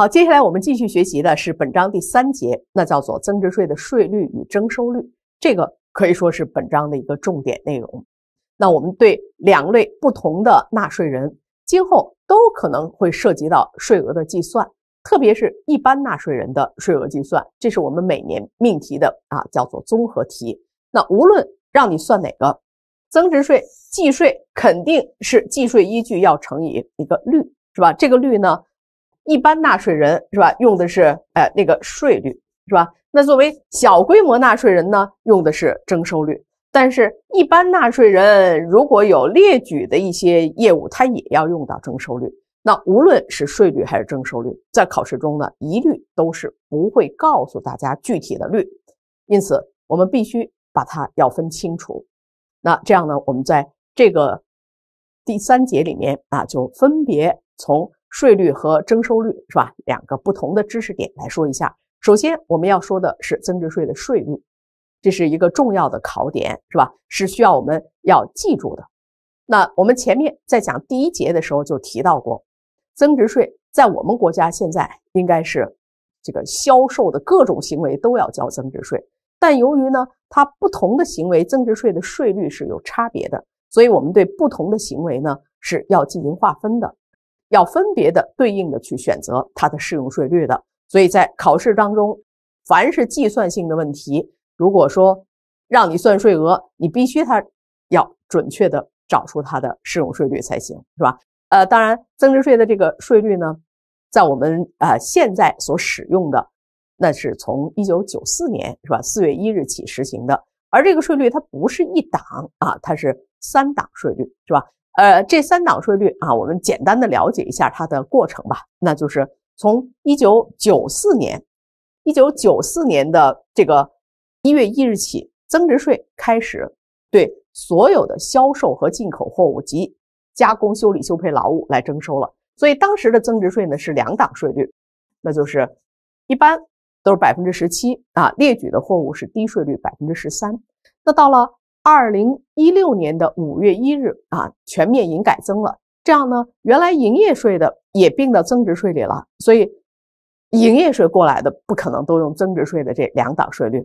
好，接下来我们继续学习的是本章第三节，那叫做增值税的税率与征收率，这个可以说是本章的一个重点内容。那我们对两类不同的纳税人，今后都可能会涉及到税额的计算，特别是一般纳税人的税额计算，这是我们每年命题的啊，叫做综合题。那无论让你算哪个增值税计税，肯定是计税依据要乘以一个率，是吧？这个率呢？一般纳税人是吧？用的是呃那个税率是吧？那作为小规模纳税人呢，用的是征收率。但是一般纳税人如果有列举的一些业务，它也要用到征收率。那无论是税率还是征收率，在考试中呢，一律都是不会告诉大家具体的率。因此，我们必须把它要分清楚。那这样呢，我们在这个第三节里面啊，就分别从税率和征收率是吧？两个不同的知识点来说一下。首先，我们要说的是增值税的税率，这是一个重要的考点，是吧？是需要我们要记住的。那我们前面在讲第一节的时候就提到过，增值税在我们国家现在应该是这个销售的各种行为都要交增值税。但由于呢，它不同的行为增值税的税率是有差别的，所以我们对不同的行为呢是要进行划分的。要分别的、对应的去选择它的适用税率的，所以在考试当中，凡是计算性的问题，如果说让你算税额，你必须它要准确的找出它的适用税率才行，是吧？呃，当然，增值税的这个税率呢，在我们啊现在所使用的，那是从一九九四年是吧四月一日起实行的，而这个税率它不是一档啊，它是三档税率，是吧？呃，这三档税率啊，我们简单的了解一下它的过程吧。那就是从一九九四年，一九九四年的这个一月一日起，增值税开始对所有的销售和进口货物及加工修理修配劳务来征收了。所以当时的增值税呢是两档税率，那就是一般都是百分之十七啊，列举的货物是低税率百分之十三。那到了二零一六年的五月一日啊，全面营改增了。这样呢，原来营业税的也并到增值税里了，所以营业税过来的不可能都用增值税的这两档税率。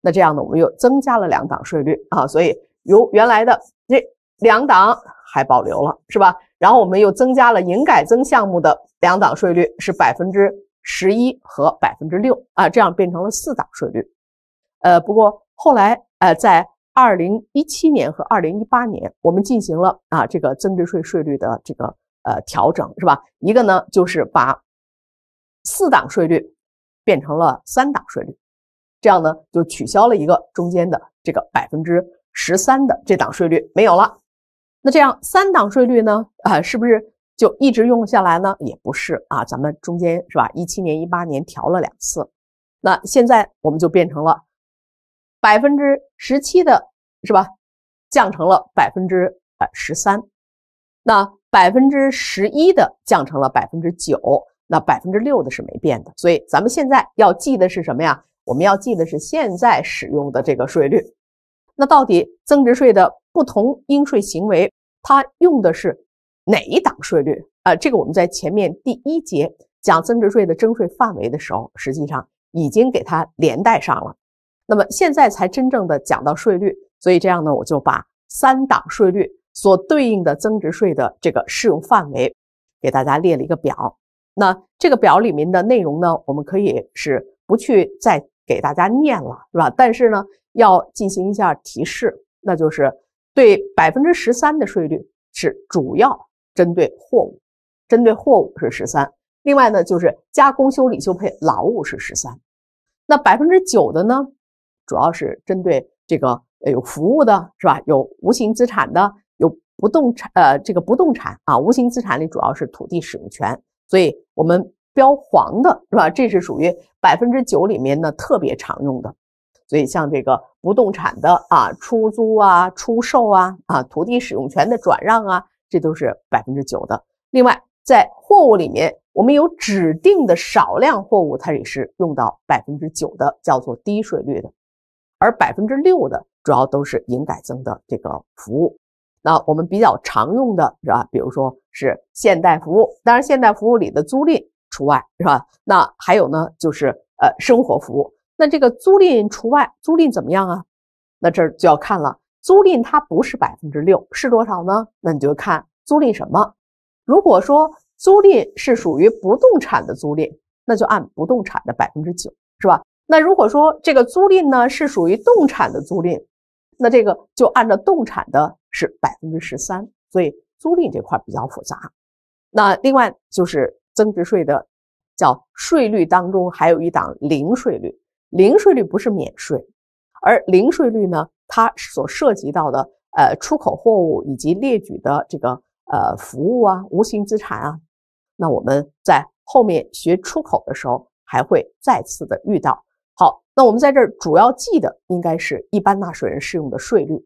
那这样呢，我们又增加了两档税率啊，所以由原来的这两档还保留了，是吧？然后我们又增加了营改增项目的两档税率是百分之十一和百分之六啊，这样变成了四档税率。呃，不过后来呃在二零一七年和二零一八年，我们进行了啊这个增值税税率的这个呃调整，是吧？一个呢就是把四档税率变成了三档税率，这样呢就取消了一个中间的这个百分之十三的这档税率没有了。那这样三档税率呢，啊是不是就一直用下来呢？也不是啊，咱们中间是吧？一七年、一八年调了两次，那现在我们就变成了。百分之十七的，是吧？降成了百分之呃十三。那百分之十一的降成了百分之九。那百分之六的是没变的。所以咱们现在要记的是什么呀？我们要记的是现在使用的这个税率。那到底增值税的不同应税行为，它用的是哪一档税率啊？这个我们在前面第一节讲增值税的征税范围的时候，实际上已经给它连带上了。那么现在才真正的讲到税率，所以这样呢，我就把三档税率所对应的增值税的这个适用范围给大家列了一个表。那这个表里面的内容呢，我们可以是不去再给大家念了，是吧？但是呢，要进行一下提示，那就是对百分之十三的税率是主要针对货物，针对货物是十三。另外呢，就是加工修理修配劳务是十三。那百分之九的呢？主要是针对这个呃有服务的是吧？有无形资产的，有不动产呃这个不动产啊，无形资产里主要是土地使用权，所以我们标黄的是吧？这是属于百分之九里面呢特别常用的，所以像这个不动产的啊出租啊、出售啊啊土地使用权的转让啊，这都是百分之九的。另外在货物里面，我们有指定的少量货物，它也是用到百分之九的，叫做低税率的。而百分之六的主要都是营改增的这个服务，那我们比较常用的是吧？比如说是现代服务，当然现代服务里的租赁除外，是吧？那还有呢，就是呃生活服务。那这个租赁除外，租赁怎么样啊？那这就要看了，租赁它不是百分之六，是多少呢？那你就看租赁什么？如果说租赁是属于不动产的租赁，那就按不动产的百分之九，是吧？那如果说这个租赁呢是属于动产的租赁，那这个就按照动产的是百分之十三，所以租赁这块比较复杂。那另外就是增值税的叫税率当中还有一档零税率，零税率不是免税，而零税率呢，它所涉及到的呃出口货物以及列举的这个呃服务啊、无形资产啊，那我们在后面学出口的时候还会再次的遇到。好，那我们在这儿主要记的应该是一般纳税人适用的税率。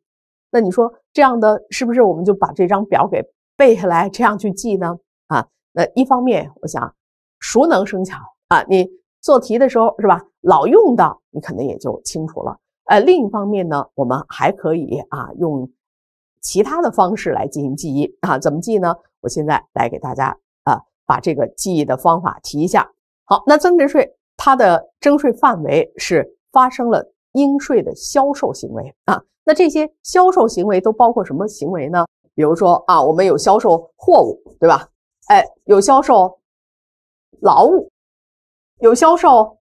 那你说这样的是不是我们就把这张表给背下来，这样去记呢？啊，那一方面我想熟能生巧啊，你做题的时候是吧，老用到你可能也就清楚了。呃，另一方面呢，我们还可以啊用其他的方式来进行记忆啊。怎么记呢？我现在来给大家啊把这个记忆的方法提一下。好，那增值税。它的征税范围是发生了应税的销售行为啊，那这些销售行为都包括什么行为呢？比如说啊，我们有销售货物，对吧？哎，有销售劳务，有销售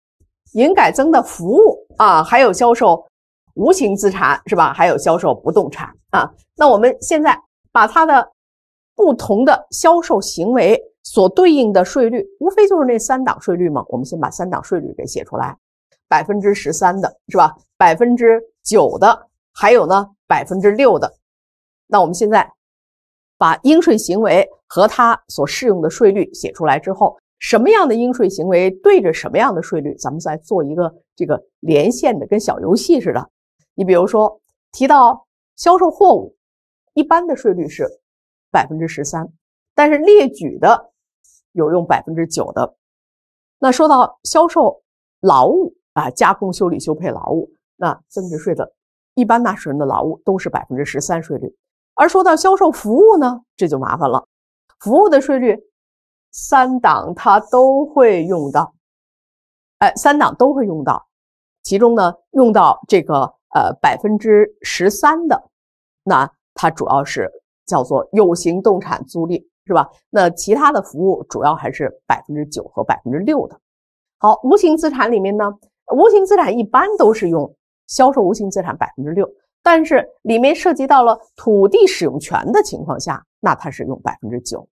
营改增的服务啊，还有销售无形资产，是吧？还有销售不动产啊。那我们现在把它的不同的销售行为。所对应的税率，无非就是那三档税率嘛。我们先把三档税率给写出来，百分之十三的是吧？百分之九的，还有呢，百分之六的。那我们现在把应税行为和它所适用的税率写出来之后，什么样的应税行为对着什么样的税率，咱们再做一个这个连线的，跟小游戏似的。你比如说，提到销售货物，一般的税率是百分之十三，但是列举的。有用百分之九的，那说到销售劳务啊，加工、修理、修配劳务，那增值税的一般纳税人的劳务都是百分之十三税率。而说到销售服务呢，这就麻烦了，服务的税率三档，它都会用到，哎，三档都会用到，其中呢，用到这个呃百分之十三的，那它主要是叫做有形动产租赁。是吧？那其他的服务主要还是百分之九和百分之六的。好，无形资产里面呢，无形资产一般都是用销售无形资产百分之六，但是里面涉及到了土地使用权的情况下，那它是用百分之九。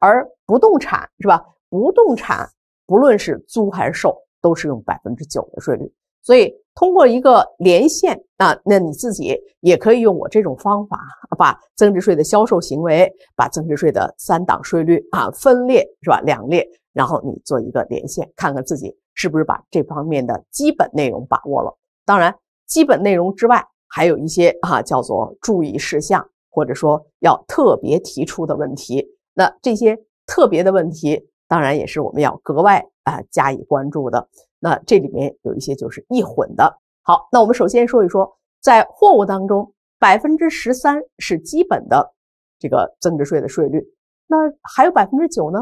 而不动产是吧？不动产不论是租还是售，都是用百分之九的税率。所以通过一个连线，啊，那你自己也可以用我这种方法，把增值税的销售行为，把增值税的三档税率啊分列是吧？两列，然后你做一个连线，看看自己是不是把这方面的基本内容把握了。当然，基本内容之外还有一些啊叫做注意事项，或者说要特别提出的问题。那这些特别的问题，当然也是我们要格外啊加以关注的。那这里面有一些就是易混的。好，那我们首先说一说，在货物当中，百分之十三是基本的这个增值税的税率。那还有百分之九呢？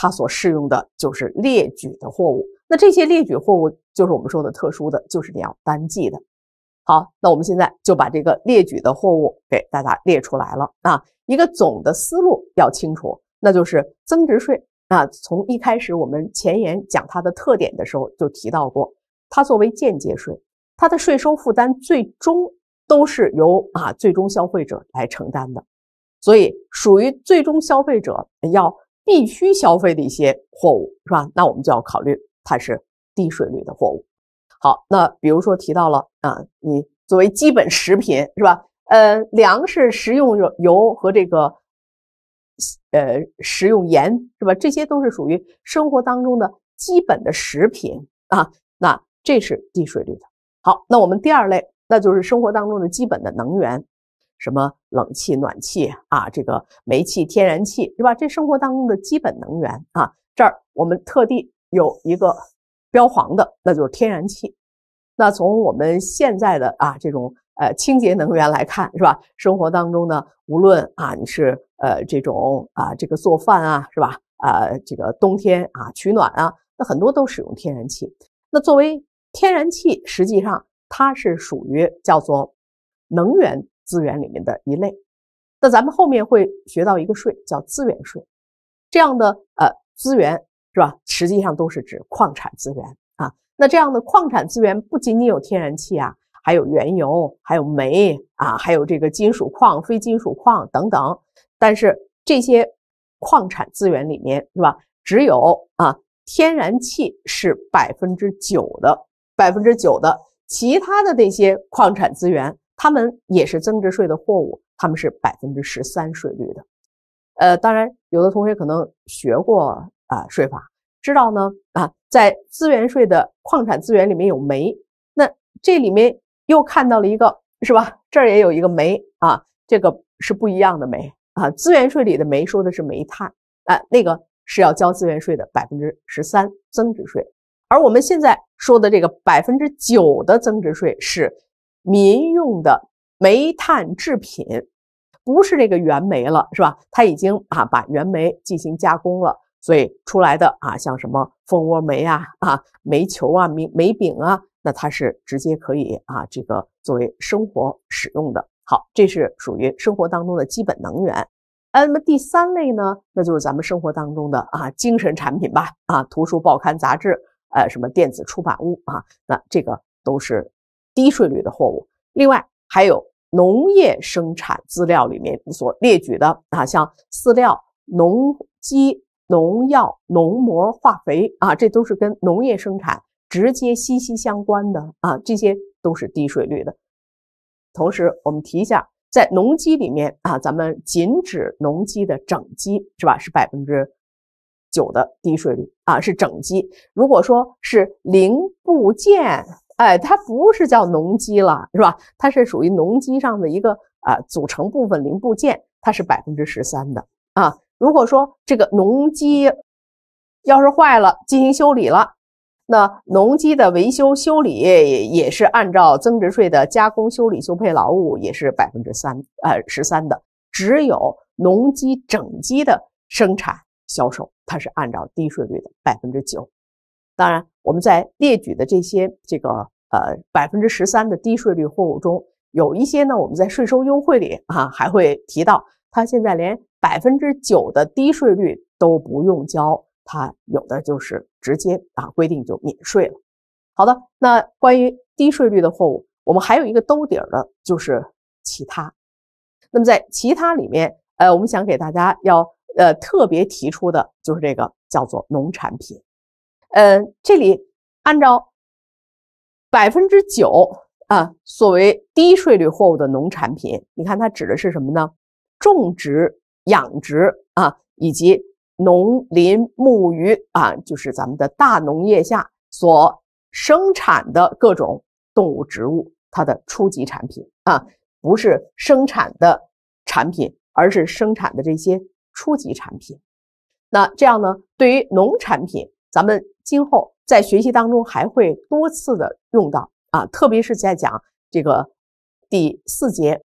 它所适用的就是列举的货物。那这些列举货物就是我们说的特殊的就是你要单记的。好，那我们现在就把这个列举的货物给大家列出来了。啊，一个总的思路要清楚，那就是增值税。那从一开始，我们前言讲它的特点的时候就提到过，它作为间接税，它的税收负担最终都是由啊最终消费者来承担的，所以属于最终消费者要必须消费的一些货物，是吧？那我们就要考虑它是低税率的货物。好，那比如说提到了啊，你作为基本食品，是吧？呃，粮食、食用油和这个。呃，食用盐是吧？这些都是属于生活当中的基本的食品啊。那这是低税率的。好，那我们第二类，那就是生活当中的基本的能源，什么冷气、暖气啊，这个煤气、天然气是吧？这生活当中的基本能源啊。这儿我们特地有一个标黄的，那就是天然气。那从我们现在的啊这种呃清洁能源来看，是吧？生活当中呢，无论啊你是。呃，这种啊，这个做饭啊，是吧？啊，这个冬天啊，取暖啊，那很多都使用天然气。那作为天然气，实际上它是属于叫做能源资源里面的一类。那咱们后面会学到一个税，叫资源税。这样的呃资源是吧？实际上都是指矿产资源啊。那这样的矿产资源不仅仅有天然气啊。还有原油，还有煤啊，还有这个金属矿、非金属矿等等。但是这些矿产资源里面，是吧？只有啊，天然气是百分之九的，百分之九的。其他的那些矿产资源，他们也是增值税的货物，他们是百分之十三税率的。呃，当然，有的同学可能学过啊税法，知道呢啊，在资源税的矿产资源里面有煤，那这里面。又看到了一个，是吧？这儿也有一个煤啊，这个是不一样的煤啊。资源税里的煤说的是煤炭啊，那个是要交资源税的百分之十三增值税，而我们现在说的这个百分之九的增值税是民用的煤炭制品，不是这个原煤了，是吧？它已经啊把原煤进行加工了，所以出来的啊像什么蜂窝煤啊、啊煤球啊、煤煤饼啊。那它是直接可以啊，这个作为生活使用的好，这是属于生活当中的基本能源。呃，那么第三类呢，那就是咱们生活当中的啊精神产品吧，啊，图书、报刊、杂志，呃，什么电子出版物啊，那这个都是低税率的货物。另外还有农业生产资料里面所列举的啊，像饲料、农机、农药、农膜、化肥啊，这都是跟农业生产。直接息息相关的啊，这些都是低税率的。同时，我们提一下，在农机里面啊，咱们仅指农机的整机是吧？是百分之九的低税率啊，是整机。如果说是零部件，哎，它不是叫农机了是吧？它是属于农机上的一个啊组成部分，零部件它是百分之十三的啊。如果说这个农机要是坏了，进行修理了。那农机的维修修理也是按照增值税的加工修理修配劳务，也是百分之三，呃，十三的。只有农机整机的生产销售，它是按照低税率的百分之九。当然，我们在列举的这些这个呃百分之十三的低税率货物中，有一些呢，我们在税收优惠里啊还会提到，它现在连百分之九的低税率都不用交。它有的就是直接啊，规定就免税了。好的，那关于低税率的货物，我们还有一个兜底儿的，就是其他。那么在其他里面，呃，我们想给大家要呃特别提出的，就是这个叫做农产品。呃，这里按照百分之九啊，所谓低税率货物的农产品，你看它指的是什么呢？种植、养殖啊，以及。农林牧渔啊，就是咱们的大农业下所生产的各种动物、植物，它的初级产品啊，不是生产的产品，而是生产的这些初级产品。那这样呢，对于农产品，咱们今后在学习当中还会多次的用到啊，特别是在讲这个第四节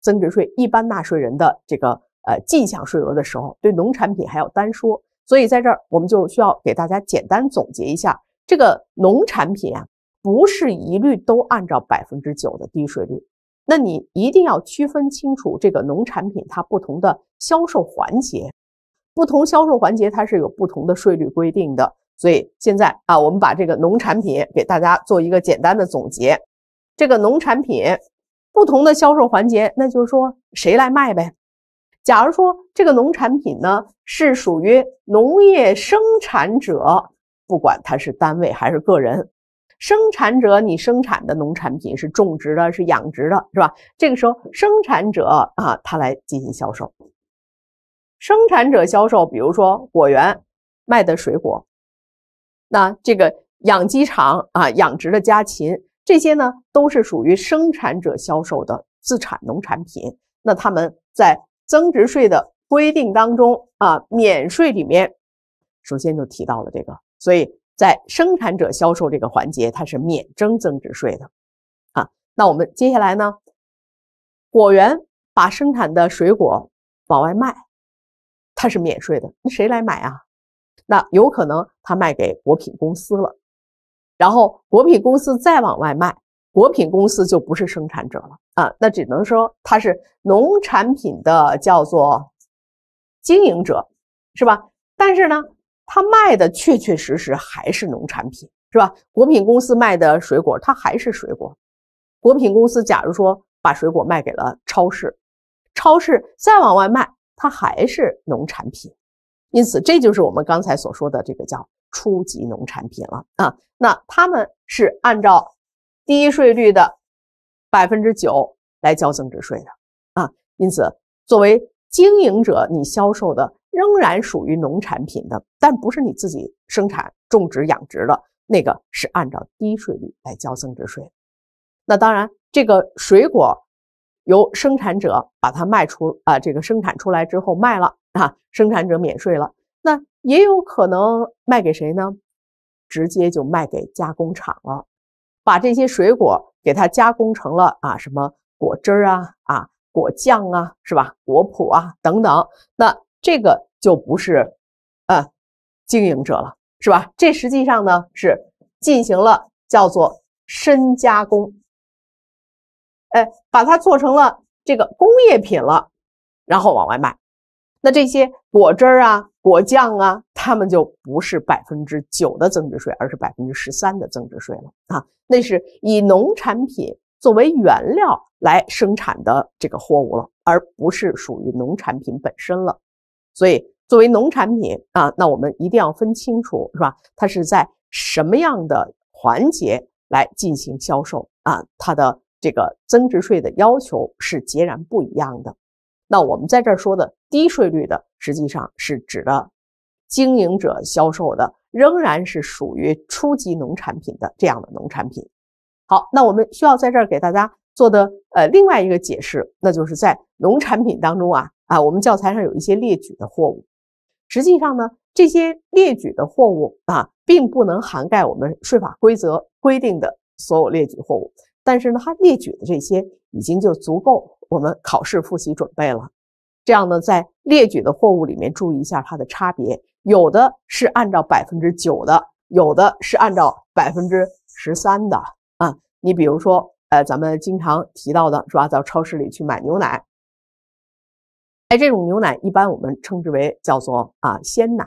增值税一般纳税人的这个。呃，进项税额的时候，对农产品还要单说，所以在这儿我们就需要给大家简单总结一下，这个农产品啊，不是一律都按照百分之九的低税率，那你一定要区分清楚这个农产品它不同的销售环节，不同销售环节它是有不同的税率规定的。所以现在啊，我们把这个农产品给大家做一个简单的总结，这个农产品不同的销售环节，那就是说谁来卖呗。假如说这个农产品呢是属于农业生产者，不管他是单位还是个人，生产者你生产的农产品是种植的，是养殖的，是吧？这个时候生产者啊，他来进行销售。生产者销售，比如说果园卖的水果，那这个养鸡场啊，养殖的家禽，这些呢都是属于生产者销售的自产农产品。那他们在增值税的规定当中啊，免税里面首先就提到了这个，所以在生产者销售这个环节，它是免征增值税的啊。那我们接下来呢，果园把生产的水果往外卖，它是免税的。那谁来买啊？那有可能他卖给果品公司了，然后果品公司再往外卖，果品公司就不是生产者了。啊，那只能说他是农产品的叫做经营者，是吧？但是呢，他卖的确确实实还是农产品，是吧？果品公司卖的水果，它还是水果。果品公司假如说把水果卖给了超市，超市再往外卖，它还是农产品。因此，这就是我们刚才所说的这个叫初级农产品了啊。那他们是按照低税率的。百分之九来交增值税的啊，因此作为经营者，你销售的仍然属于农产品的，但不是你自己生产、种植、养殖的，那个是按照低税率来交增值税。那当然，这个水果由生产者把它卖出啊，这个生产出来之后卖了啊，生产者免税了。那也有可能卖给谁呢？直接就卖给加工厂了。把这些水果给它加工成了啊，什么果汁啊、啊果酱啊，是吧？果脯啊等等，那这个就不是啊，经营者了，是吧？这实际上呢是进行了叫做深加工，哎，把它做成了这个工业品了，然后往外卖。那这些果汁啊、果酱啊。他们就不是百分之九的增值税，而是百分之十三的增值税了啊！那是以农产品作为原料来生产的这个货物了，而不是属于农产品本身了。所以，作为农产品啊，那我们一定要分清楚，是吧？它是在什么样的环节来进行销售啊？它的这个增值税的要求是截然不一样的。那我们在这儿说的低税率的，实际上是指的。经营者销售的仍然是属于初级农产品的这样的农产品。好，那我们需要在这儿给大家做的呃另外一个解释，那就是在农产品当中啊啊，我们教材上有一些列举的货物，实际上呢，这些列举的货物啊，并不能涵盖我们税法规则规定的所有列举货物，但是呢，它列举的这些已经就足够我们考试复习准备了。这样呢，在列举的货物里面注意一下它的差别。有的是按照百分之九的，有的是按照百分之十三的啊。你比如说，呃，咱们经常提到的是吧，到超市里去买牛奶。哎，这种牛奶一般我们称之为叫做啊鲜奶、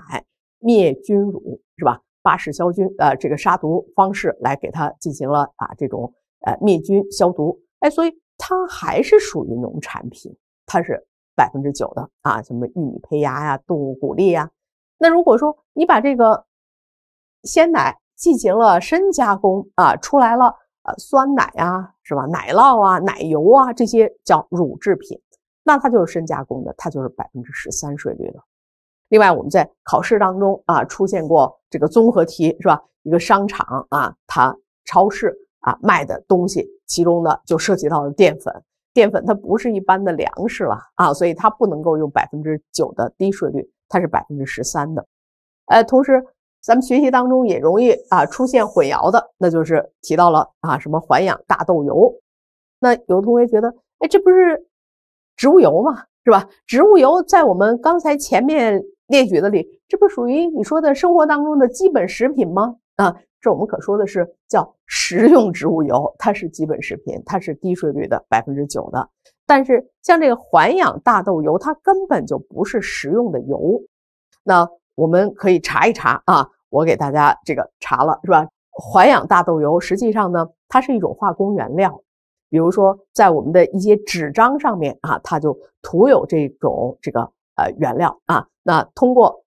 灭菌乳，是吧？巴氏消菌呃，这个杀毒方式来给它进行了啊这种呃灭菌消毒。哎，所以它还是属于农产品，它是百分之九的啊，什么玉米胚芽呀、动物谷粒呀。那如果说你把这个鲜奶进行了深加工啊，出来了呃酸奶啊，是吧？奶酪啊，奶油啊，这些叫乳制品，那它就是深加工的，它就是百分之十三税率的。另外，我们在考试当中啊出现过这个综合题，是吧？一个商场啊，它超市啊卖的东西，其中呢就涉及到了淀粉。淀粉它不是一般的粮食了啊，所以它不能够用百分之九的低税率。它是百分之十三的，呃，同时咱们学习当中也容易啊出现混淆的，那就是提到了啊什么环氧大豆油，那有的同学觉得，哎这不是植物油吗？是吧？植物油在我们刚才前面列举的里，这不属于你说的生活当中的基本食品吗？啊，这我们可说的是叫食用植物油，它是基本食品，它是低税率的百分之九的。但是像这个环氧大豆油，它根本就不是食用的油。那我们可以查一查啊，我给大家这个查了是吧？环氧大豆油实际上呢，它是一种化工原料。比如说，在我们的一些纸张上面啊，它就涂有这种这个呃原料啊。那通过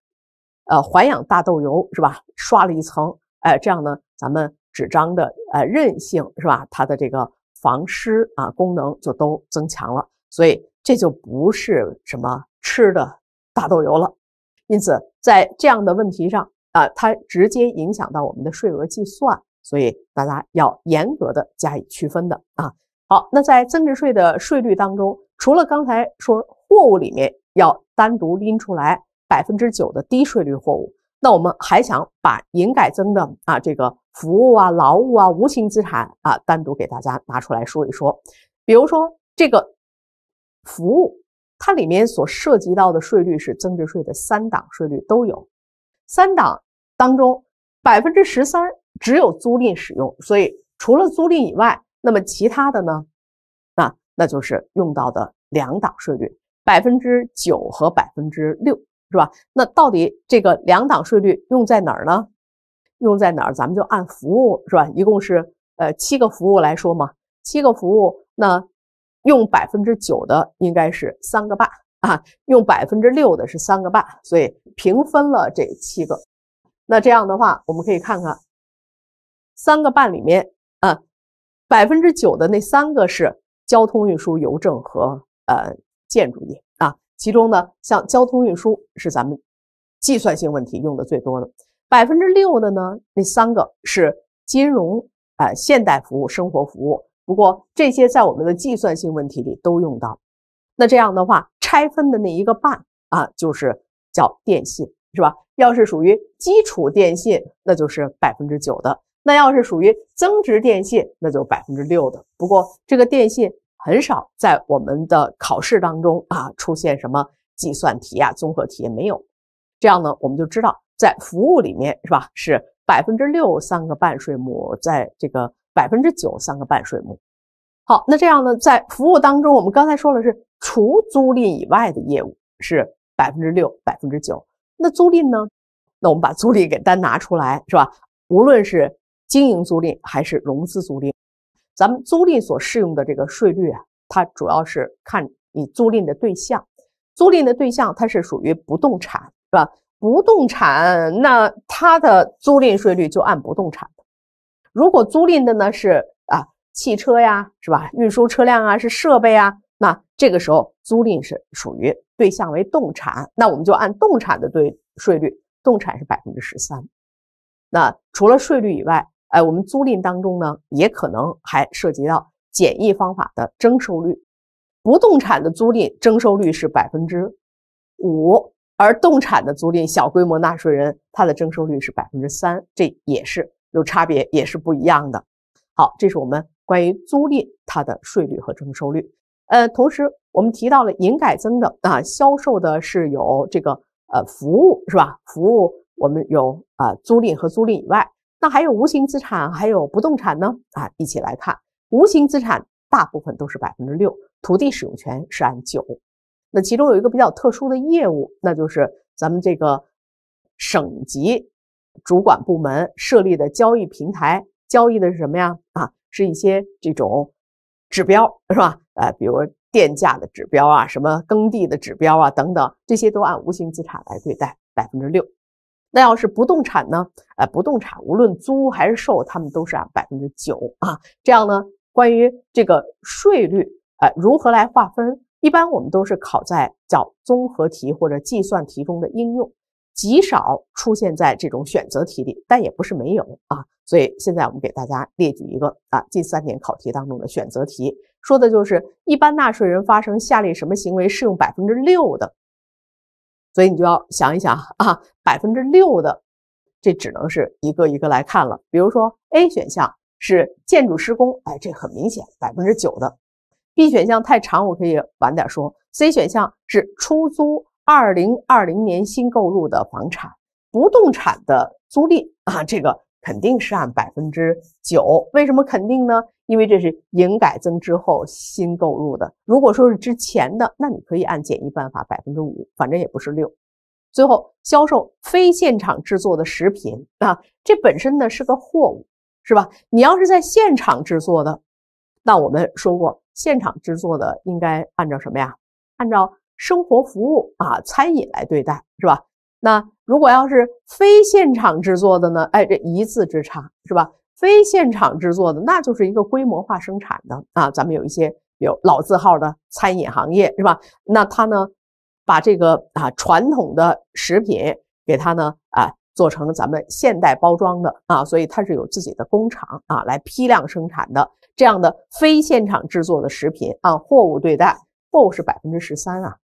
呃环氧大豆油是吧，刷了一层，哎，这样呢，咱们纸张的呃韧性是吧，它的这个。防湿啊功能就都增强了，所以这就不是什么吃的大豆油了。因此，在这样的问题上啊，它直接影响到我们的税额计算，所以大家要严格的加以区分的啊。好，那在增值税的税率当中，除了刚才说货物里面要单独拎出来百分之九的低税率货物，那我们还想把营改增的啊这个。服务啊，劳务啊，无形资产啊，单独给大家拿出来说一说。比如说这个服务，它里面所涉及到的税率是增值税的三档税率都有。三档当中，百分之十三只有租赁使用，所以除了租赁以外，那么其他的呢，那那就是用到的两档税率，百分之九和百分之六，是吧？那到底这个两档税率用在哪儿呢？用在哪儿？咱们就按服务是吧？一共是呃七个服务来说嘛，七个服务，那用百分之九的应该是三个半啊，用百分之六的是三个半，所以平分了这七个。那这样的话，我们可以看看三个半里面啊，百分之九的那三个是交通运输、邮政和呃建筑业啊，其中呢，像交通运输是咱们计算性问题用的最多的。百分之六的呢？那三个是金融、啊现代服务、生活服务。不过这些在我们的计算性问题里都用到。那这样的话，拆分的那一个半啊，就是叫电信，是吧？要是属于基础电信，那就是百分之九的；那要是属于增值电信，那就百分之六的。不过这个电信很少在我们的考试当中啊出现什么计算题啊、综合题也没有。这样呢，我们就知道。在服务里面是吧？是百分之六三个半税目，在这个百分之九三个半税目。好，那这样呢，在服务当中，我们刚才说了是除租赁以外的业务是百分之六百分之九。那租赁呢？那我们把租赁给单拿出来是吧？无论是经营租赁还是融资租赁，咱们租赁所适用的这个税率啊，它主要是看你租赁的对象。租赁的对象它是属于不动产是吧？不动产，那它的租赁税率就按不动产的。如果租赁的呢是啊汽车呀，是吧？运输车辆啊，是设备啊，那这个时候租赁是属于对象为动产，那我们就按动产的对税率，动产是百分之十三。那除了税率以外，哎，我们租赁当中呢，也可能还涉及到简易方法的征收率，不动产的租赁征收率是百分之五。而动产的租赁，小规模纳税人他的征收率是百分之三，这也是有差别，也是不一样的。好，这是我们关于租赁它的税率和征收率。呃，同时我们提到了营改增的啊，销售的是有这个呃服务是吧？服务我们有啊租赁和租赁以外，那还有无形资产，还有不动产呢？啊，一起来看，无形资产大部分都是百分之六，土地使用权是按九。那其中有一个比较特殊的业务，那就是咱们这个省级主管部门设立的交易平台交易的是什么呀？啊，是一些这种指标是吧？呃，比如电价的指标啊，什么耕地的指标啊，等等，这些都按无形资产来对待，百分之六。那要是不动产呢？呃，不动产无论租还是售，他们都是按百分之九啊。这样呢，关于这个税率啊，如何来划分？一般我们都是考在叫综合题或者计算题中的应用，极少出现在这种选择题里，但也不是没有啊。所以现在我们给大家列举一个啊，近三年考题当中的选择题，说的就是一般纳税人发生下列什么行为适用百分之六的，所以你就要想一想啊，百分之六的，这只能是一个一个来看了。比如说 A 选项是建筑施工，哎，这很明显百分之九的。B 选项太长，我可以晚点说。C 选项是出租二零二零年新购入的房产，不动产的租赁啊，这个肯定是按百分之九。为什么肯定呢？因为这是营改增之后新购入的。如果说是之前的，那你可以按简易办法百分之五，反正也不是六。最后，销售非现场制作的食品啊，这本身呢是个货物，是吧？你要是在现场制作的，那我们说过。现场制作的应该按照什么呀？按照生活服务啊，餐饮来对待，是吧？那如果要是非现场制作的呢？哎，这一字之差，是吧？非现场制作的，那就是一个规模化生产的啊。咱们有一些有老字号的餐饮行业，是吧？那他呢，把这个啊传统的食品给他呢啊。做成咱们现代包装的啊，所以它是有自己的工厂啊，来批量生产的这样的非现场制作的食品啊，货物对待货物是百分之十三啊，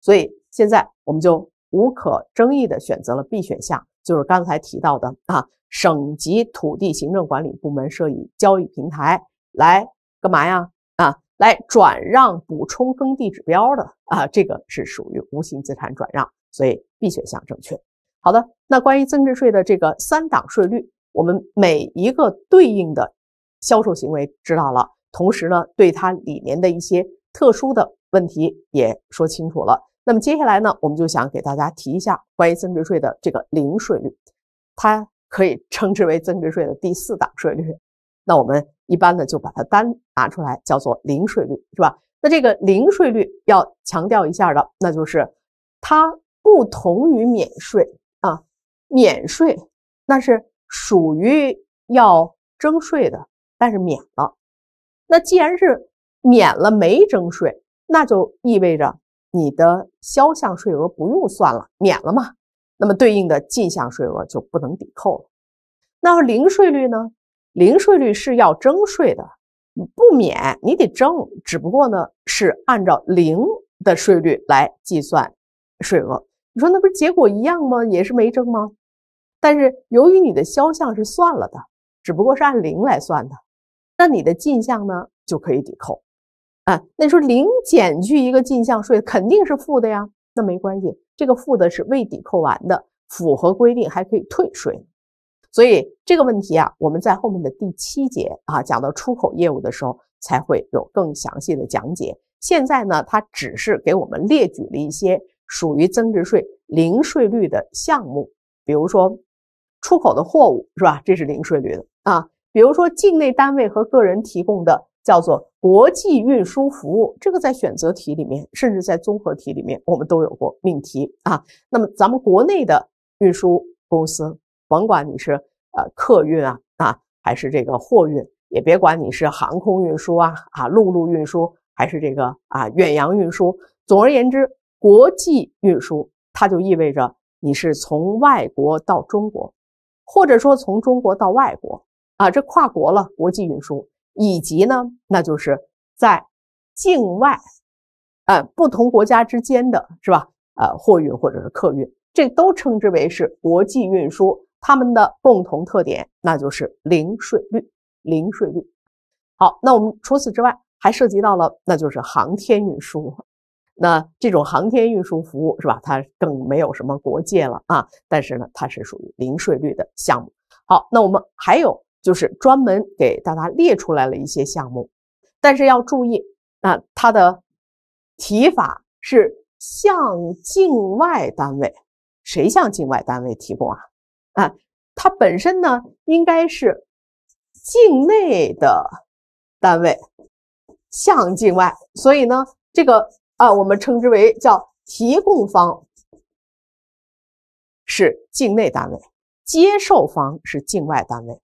所以现在我们就无可争议的选择了 B 选项，就是刚才提到的啊，省级土地行政管理部门设立交易平台来干嘛呀？啊，来转让补充耕地指标的啊，这个是属于无形资产转让，所以 B 选项正确。好的，那关于增值税的这个三档税率，我们每一个对应的销售行为知道了，同时呢，对它里面的一些特殊的问题也说清楚了。那么接下来呢，我们就想给大家提一下关于增值税的这个零税率，它可以称之为增值税的第四档税率。那我们一般呢就把它单拿出来叫做零税率，是吧？那这个零税率要强调一下的，那就是它不同于免税。免税那是属于要征税的，但是免了。那既然是免了，没征税，那就意味着你的销项税额不用算了，免了嘛。那么对应的进项税额就不能抵扣了。那零税率呢？零税率是要征税的，不免你得征，只不过呢是按照零的税率来计算税额。你说那不是结果一样吗？也是没征吗？但是由于你的销项是算了的，只不过是按零来算的，那你的进项呢就可以抵扣，啊，那你说零减去一个进项税肯定是负的呀，那没关系，这个负的是未抵扣完的，符合规定还可以退税。所以这个问题啊，我们在后面的第七节啊讲到出口业务的时候才会有更详细的讲解。现在呢，它只是给我们列举了一些属于增值税零税率的项目，比如说。出口的货物是吧？这是零税率的啊。比如说，境内单位和个人提供的叫做国际运输服务，这个在选择题里面，甚至在综合题里面，我们都有过命题啊。那么，咱们国内的运输公司，甭管你是呃客运啊啊，还是这个货运，也别管你是航空运输啊啊，陆路运输，还是这个啊远洋运输，总而言之，国际运输它就意味着你是从外国到中国。或者说从中国到外国啊，这跨国了，国际运输，以及呢，那就是在境外，呃，不同国家之间的是吧？呃，货运或者是客运，这都称之为是国际运输。它们的共同特点那就是零税率，零税率。好，那我们除此之外还涉及到了，那就是航天运输。那这种航天运输服务是吧？它更没有什么国界了啊！但是呢，它是属于零税率的项目。好，那我们还有就是专门给大家列出来了一些项目，但是要注意，那它的提法是向境外单位，谁向境外单位提供啊？啊，它本身呢应该是境内的单位向境外，所以呢这个。啊，我们称之为叫提供方是境内单位，接受方是境外单位，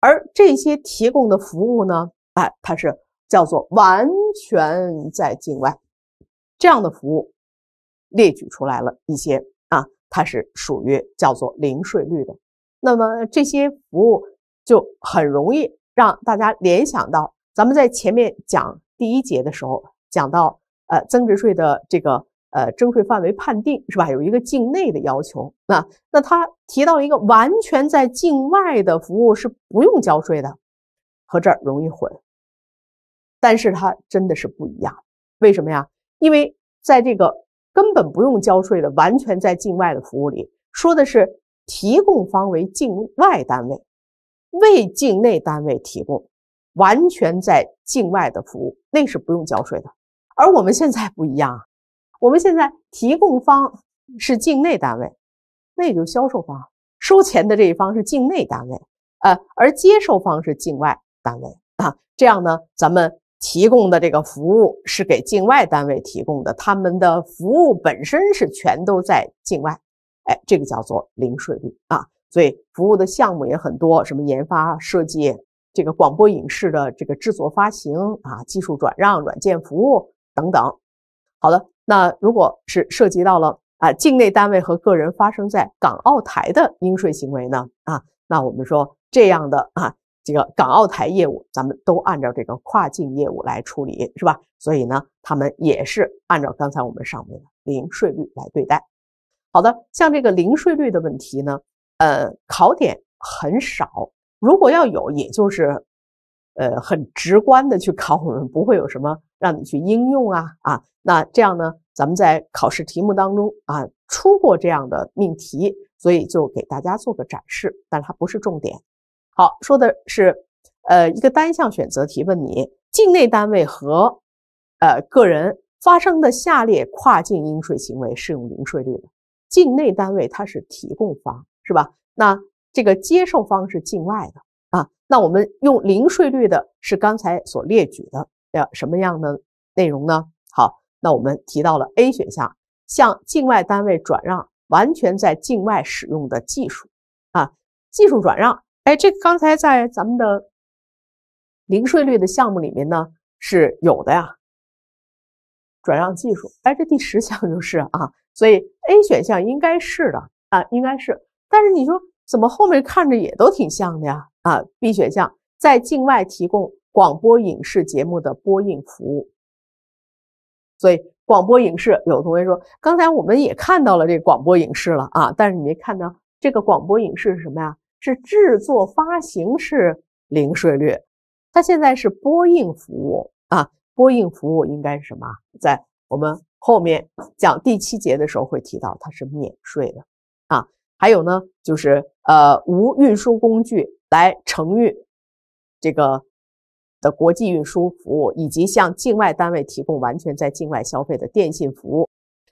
而这些提供的服务呢，哎，它是叫做完全在境外这样的服务，列举出来了一些啊，它是属于叫做零税率的。那么这些服务就很容易让大家联想到，咱们在前面讲第一节的时候讲到。呃，增值税的这个呃征税范围判定是吧？有一个境内的要求。那那他提到一个完全在境外的服务是不用交税的，和这儿容易混，但是它真的是不一样。为什么呀？因为在这个根本不用交税的完全在境外的服务里，说的是提供方为境外单位，为境内单位提供完全在境外的服务，那是不用交税的。而我们现在不一样我们现在提供方是境内单位，那也就销售方收钱的这一方是境内单位，呃，而接受方是境外单位啊。这样呢，咱们提供的这个服务是给境外单位提供的，他们的服务本身是全都在境外，哎，这个叫做零税率啊。所以服务的项目也很多，什么研发设计、这个广播影视的这个制作发行啊、技术转让、软件服务。等等，好的，那如果是涉及到了啊，境内单位和个人发生在港澳台的应税行为呢？啊，那我们说这样的啊，这个港澳台业务，咱们都按照这个跨境业务来处理，是吧？所以呢，他们也是按照刚才我们上面的零税率来对待。好的，像这个零税率的问题呢，呃，考点很少，如果要有，也就是，呃，很直观的去考我们，不会有什么。让你去应用啊啊，那这样呢，咱们在考试题目当中啊出过这样的命题，所以就给大家做个展示，但它不是重点。好，说的是呃一个单项选择题，问你境内单位和呃个人发生的下列跨境应税行为适用零税率的，境内单位它是提供方是吧？那这个接受方是境外的啊，那我们用零税率的是刚才所列举的。要什么样的内容呢？好，那我们提到了 A 选项，向境外单位转让完全在境外使用的技术啊，技术转让，哎，这个刚才在咱们的零税率的项目里面呢是有的呀，转让技术，哎，这第十项就是 啊，所以 A 选项应该是的啊，应该是。但是你说怎么后面看着也都挺像的呀？啊，B 选项在境外提供。广播影视节目的播映服务，所以广播影视有同学说，刚才我们也看到了这广播影视了啊，但是你没看到这个广播影视是什么呀？是制作发行是零税率，它现在是播映服务啊，播映服务应该是什么？在我们后面讲第七节的时候会提到，它是免税的啊。还有呢，就是呃，无运输工具来承运这个。的国际运输服务，以及向境外单位提供完全在境外消费的电信服务，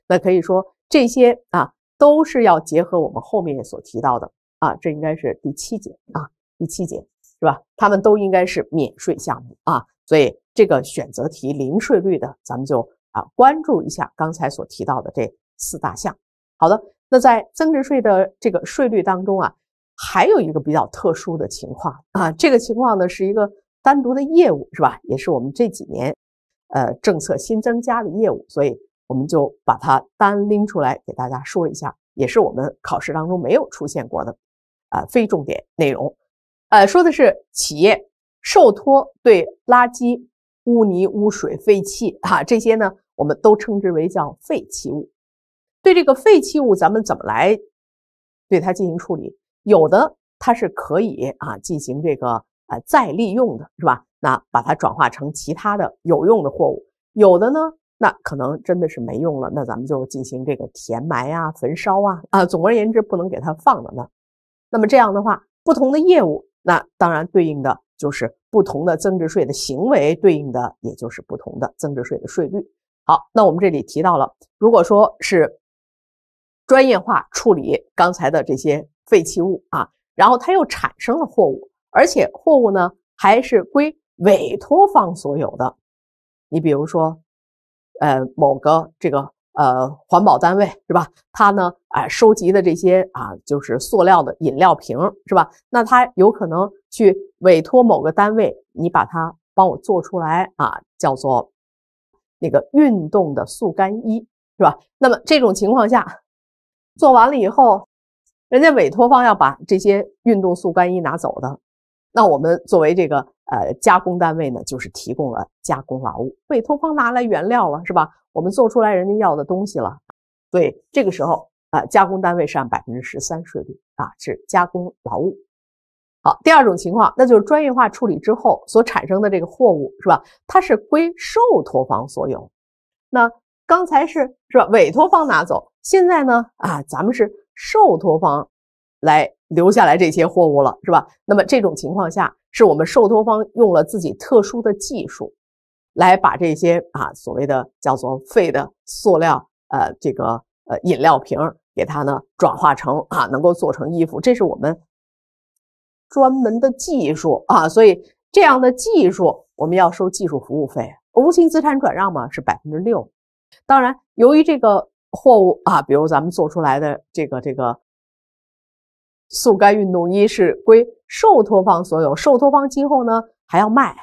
那可以说这些啊都是要结合我们后面所提到的啊，这应该是第七节啊，第七节是吧？他们都应该是免税项目啊，所以这个选择题零税率的，咱们就啊关注一下刚才所提到的这四大项。好的，那在增值税的这个税率当中啊，还有一个比较特殊的情况啊，这个情况呢是一个。单独的业务是吧？也是我们这几年，呃，政策新增加的业务，所以我们就把它单拎出来给大家说一下，也是我们考试当中没有出现过的，啊，非重点内容。呃，说的是企业受托对垃圾、污泥、污水、废气，啊这些呢，我们都称之为叫废弃物。对这个废弃物，咱们怎么来对它进行处理？有的它是可以啊，进行这个。呃，再利用的是吧？那把它转化成其他的有用的货物。有的呢，那可能真的是没用了，那咱们就进行这个填埋啊、焚烧啊。啊，总而言之，不能给它放在那那么这样的话，不同的业务，那当然对应的就是不同的增值税的行为，对应的也就是不同的增值税的税率。好，那我们这里提到了，如果说是专业化处理刚才的这些废弃物啊，然后它又产生了货物。而且货物呢还是归委托方所有的。你比如说，呃，某个这个呃环保单位是吧？他呢啊收集的这些啊就是塑料的饮料瓶是吧？那他有可能去委托某个单位，你把它帮我做出来啊，叫做那个运动的速干衣是吧？那么这种情况下，做完了以后，人家委托方要把这些运动速干衣拿走的。那我们作为这个呃加工单位呢，就是提供了加工劳务，委托方拿来原料了是吧？我们做出来人家要的东西了，所以这个时候啊，加工单位是按百分之十三税率啊，是加工劳务。好，第二种情况，那就是专业化处理之后所产生的这个货物是吧？它是归受托方所有。那刚才是是吧？委托方拿走，现在呢啊，咱们是受托方。来留下来这些货物了，是吧？那么这种情况下，是我们受托方用了自己特殊的技术，来把这些啊所谓的叫做废的塑料，呃，这个呃饮料瓶给它呢转化成啊能够做成衣服，这是我们专门的技术啊。所以这样的技术我们要收技术服务费，无形资产转让嘛是百分之六。当然，由于这个货物啊，比如咱们做出来的这个这个。速干运动衣是归受托方所有，受托方今后呢还要卖，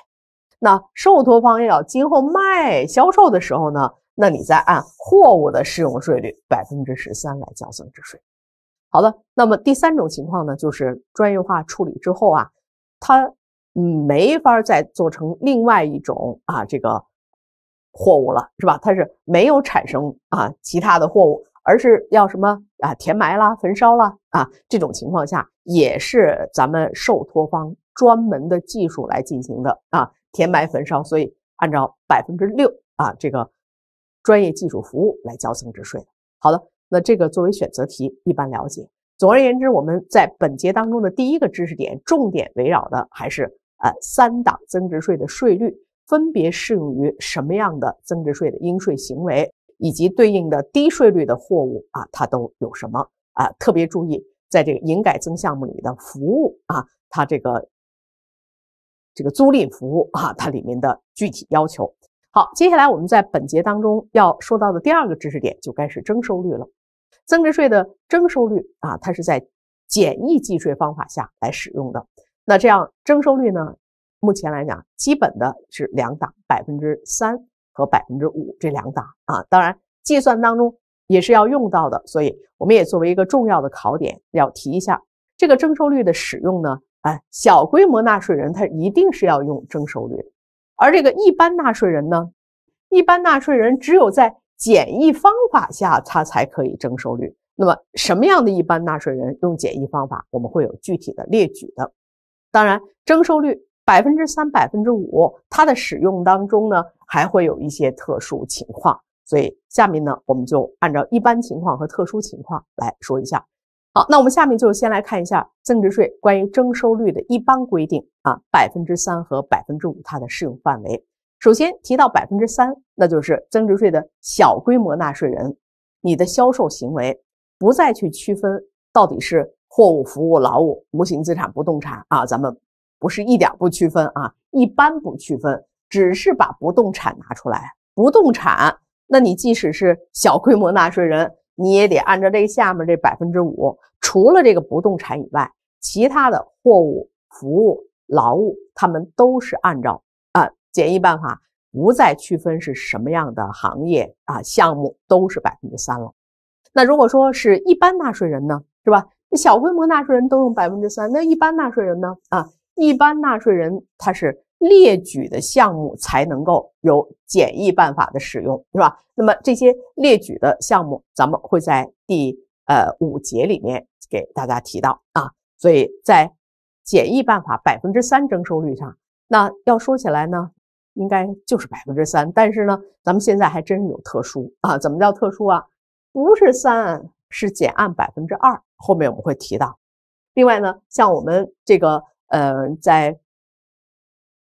那受托方要今后卖销售的时候呢，那你再按货物的适用税率百分之十三来交增值税。好的，那么第三种情况呢，就是专业化处理之后啊，它没法再做成另外一种啊这个货物了，是吧？它是没有产生啊其他的货物，而是要什么啊填埋啦、焚烧啦。啊，这种情况下也是咱们受托方专门的技术来进行的啊，填埋焚烧，所以按照百分之六啊这个专业技术服务来交增值税的。好的，那这个作为选择题一般了解。总而言之，我们在本节当中的第一个知识点，重点围绕的还是呃三档增值税的税率分别适用于什么样的增值税的应税行为，以及对应的低税率的货物啊，它都有什么？啊，特别注意，在这个营改增项目里的服务啊，它这个这个租赁服务啊，它里面的具体要求。好，接下来我们在本节当中要说到的第二个知识点，就该是征收率了。增值税的征收率啊，它是在简易计税方法下来使用的。那这样征收率呢，目前来讲，基本的是两档，百分之三和百分之五这两档啊。当然，计算当中。也是要用到的，所以我们也作为一个重要的考点要提一下这个征收率的使用呢。哎，小规模纳税人他一定是要用征收率，而这个一般纳税人呢，一般纳税人只有在简易方法下他才可以征收率。那么什么样的一般纳税人用简易方法，我们会有具体的列举的。当然，征收率百分之三、百分之五它的使用当中呢，还会有一些特殊情况。所以下面呢，我们就按照一般情况和特殊情况来说一下。好，那我们下面就先来看一下增值税关于征收率的一般规定啊，百分之三和百分之五它的适用范围。首先提到百分之三，那就是增值税的小规模纳税人，你的销售行为不再去区分到底是货物、服务、劳务、无形资产、不动产啊，咱们不是一点不区分啊，一般不区分，只是把不动产拿出来，不动产。那你即使是小规模纳税人，你也得按照这下面这百分之五，除了这个不动产以外，其他的货物、服务、劳务，他们都是按照啊简易办法，不再区分是什么样的行业啊项目，都是百分之三了。那如果说是一般纳税人呢，是吧？小规模纳税人都用百分之三，那一般纳税人呢？啊，一般纳税人他是。列举的项目才能够有简易办法的使用，是吧？那么这些列举的项目，咱们会在第呃五节里面给大家提到啊。所以在简易办法百分之三征收率上，那要说起来呢，应该就是百分之三。但是呢，咱们现在还真是有特殊啊。怎么叫特殊啊？不是三是减按百分之二，后面我们会提到。另外呢，像我们这个呃在。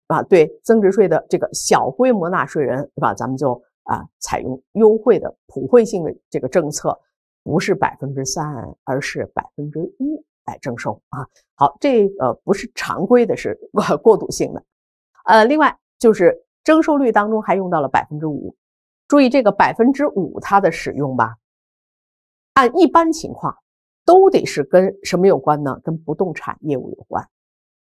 啊，对增值税的这个小规模纳税人，是吧？咱们就啊，采用优惠的普惠性的这个政策，不是百分之三，而是百分之一来征收啊。好，这个不是常规的，是过渡性的。呃，另外就是征收率当中还用到了百分之五，注意这个百分之五它的使用吧。按一般情况，都得是跟什么有关呢？跟不动产业务有关。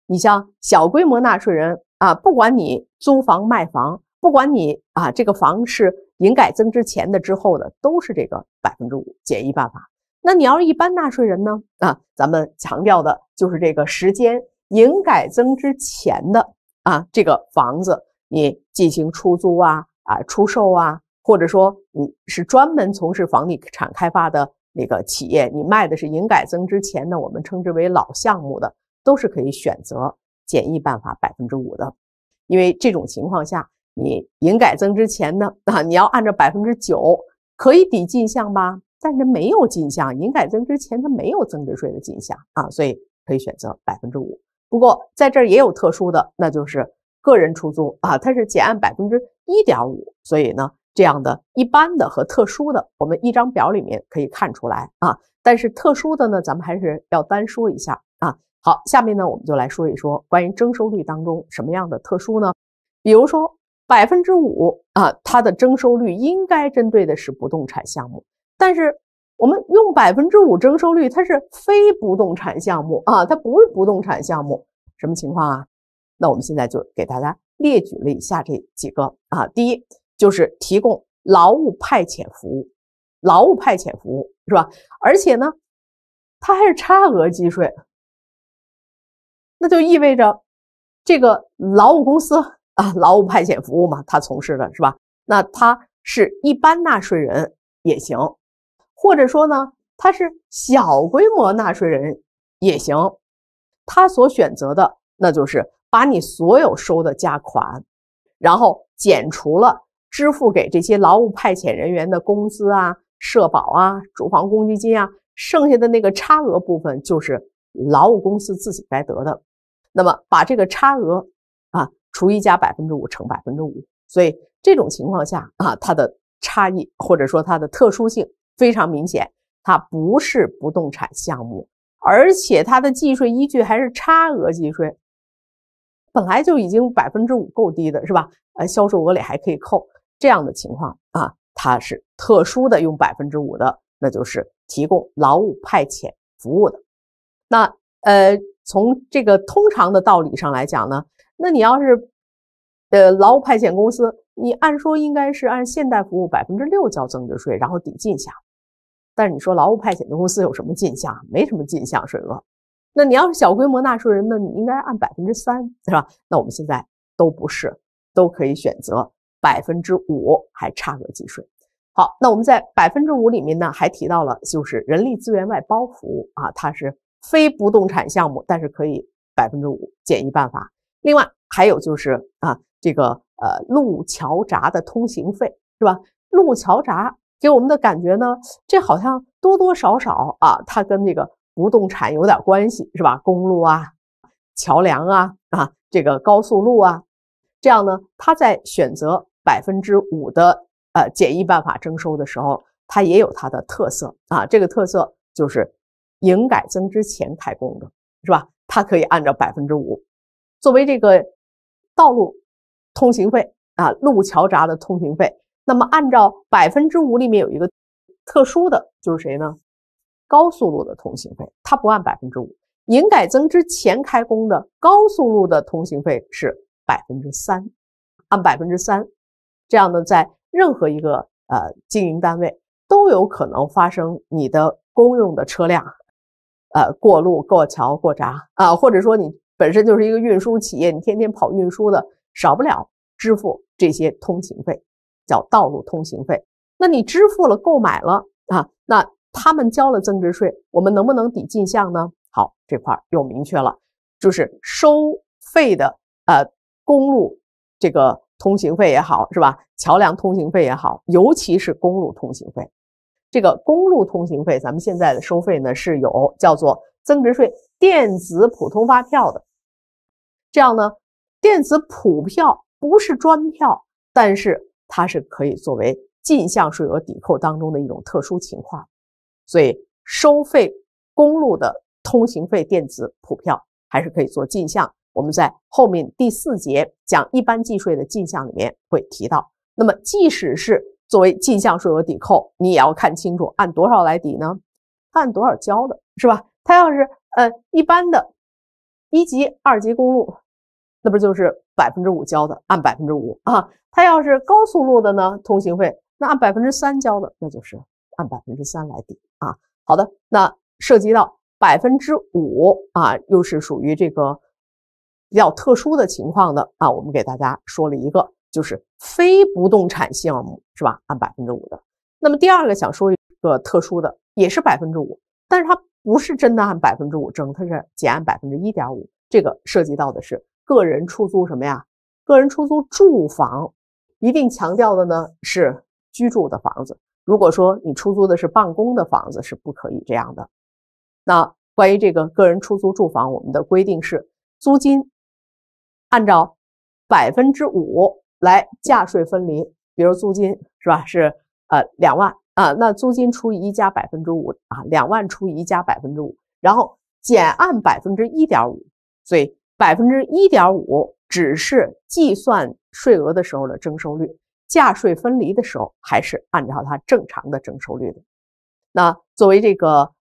你像小规模纳税人。啊，不管你租房卖房，不管你啊，这个房是营改增之前的、之后的，都是这个百分之五简易办法。那你要是一般纳税人呢？啊，咱们强调的就是这个时间，营改增之前的啊，这个房子你进行出租啊、啊出售啊，或者说你是专门从事房地产开发的那个企业，你卖的是营改增之前的，我们称之为老项目的，都是可以选择。简易办法百分之五的，因为这种情况下，你营改增之前呢，啊，你要按照百分之九可以抵进项吧？但是没有进项，营改增之前它没有增值税的进项啊，所以可以选择百分之五。不过在这儿也有特殊的，那就是个人出租啊，它是减按百分之一点五。所以呢，这样的一般的和特殊的，我们一张表里面可以看出来啊。但是特殊的呢，咱们还是要单说一下啊。好，下面呢，我们就来说一说关于征收率当中什么样的特殊呢？比如说百分之五啊，它的征收率应该针对的是不动产项目，但是我们用百分之五征收率，它是非不动产项目啊，它不是不动产项目，什么情况啊？那我们现在就给大家列举了以下这几个啊，第一就是提供劳务派遣服务，劳务派遣服务是吧？而且呢，它还是差额计税。那就意味着，这个劳务公司啊，劳务派遣服务嘛，他从事的是吧？那他是一般纳税人也行，或者说呢，他是小规模纳税人也行。他所选择的，那就是把你所有收的价款，然后减除了支付给这些劳务派遣人员的工资啊、社保啊、住房公积金啊，剩下的那个差额部分就是劳务公司自己该得的。那么把这个差额啊除以加百分之五乘百分之五，所以这种情况下啊，它的差异或者说它的特殊性非常明显，它不是不动产项目，而且它的计税依据还是差额计税，本来就已经百分之五够低的是吧？呃，销售额里还可以扣这样的情况啊，它是特殊的，用百分之五的，那就是提供劳务派遣服务的，那呃。从这个通常的道理上来讲呢，那你要是，呃，劳务派遣公司，你按说应该是按现代服务百分之六交增值税，然后抵进项。但是你说劳务派遣的公司有什么进项？没什么进项税额。那你要是小规模纳税人呢，你应该按百分之三，是吧？那我们现在都不是，都可以选择百分之五还差额计税。好，那我们在百分之五里面呢，还提到了就是人力资源外包服务啊，它是。非不动产项目，但是可以百分之五简易办法。另外还有就是啊，这个呃路桥闸的通行费是吧？路桥闸给我们的感觉呢，这好像多多少少啊，它跟这个不动产有点关系是吧？公路啊、桥梁啊、啊这个高速路啊，这样呢，它在选择百分之五的呃简易办法征收的时候，它也有它的特色啊。这个特色就是。营改增之前开工的是吧？它可以按照百分之五作为这个道路通行费啊，路桥闸的通行费。那么按照百分之五里面有一个特殊的就是谁呢？高速路的通行费，它不按百分之五。营改增之前开工的高速路的通行费是百分之三，按百分之三。这样呢，在任何一个呃经营单位都有可能发生你的公用的车辆。呃，过路、过桥、过闸啊，或者说你本身就是一个运输企业，你天天跑运输的，少不了支付这些通行费，叫道路通行费。那你支付了、购买了啊，那他们交了增值税，我们能不能抵进项呢？好，这块又明确了，就是收费的呃公路这个通行费也好，是吧？桥梁通行费也好，尤其是公路通行费。这个公路通行费，咱们现在的收费呢是有叫做增值税电子普通发票的，这样呢，电子普票不是专票，但是它是可以作为进项税额抵扣当中的一种特殊情况，所以收费公路的通行费电子普票还是可以做进项。我们在后面第四节讲一般计税的进项里面会提到。那么即使是。作为进项税额抵扣，你也要看清楚，按多少来抵呢？按多少交的，是吧？他要是呃一般的，一级、二级公路，那不就是百分之五交的？按百分之五啊。他要是高速路的呢，通行费，那按百分之三交的，那就是按百分之三来抵啊。好的，那涉及到百分之五啊，又是属于这个比较特殊的情况的啊，我们给大家说了一个。就是非不动产项目是吧？按百分之五的。那么第二个想说一个特殊的，也是百分之五，但是它不是真的按百分之五征，它是减按百分之一点五。这个涉及到的是个人出租什么呀？个人出租住房，一定强调的呢是居住的房子。如果说你出租的是办公的房子，是不可以这样的。那关于这个个人出租住房，我们的规定是租金按照百分之五。来价税分离，比如租金是吧？是呃两万啊，那租金除以一加百分之五啊，两万除以一加百分之五，然后减按百分之一点五，所以百分之一点五只是计算税额的时候的征收率，价税分离的时候还是按照它正常的征收率的。那作为这个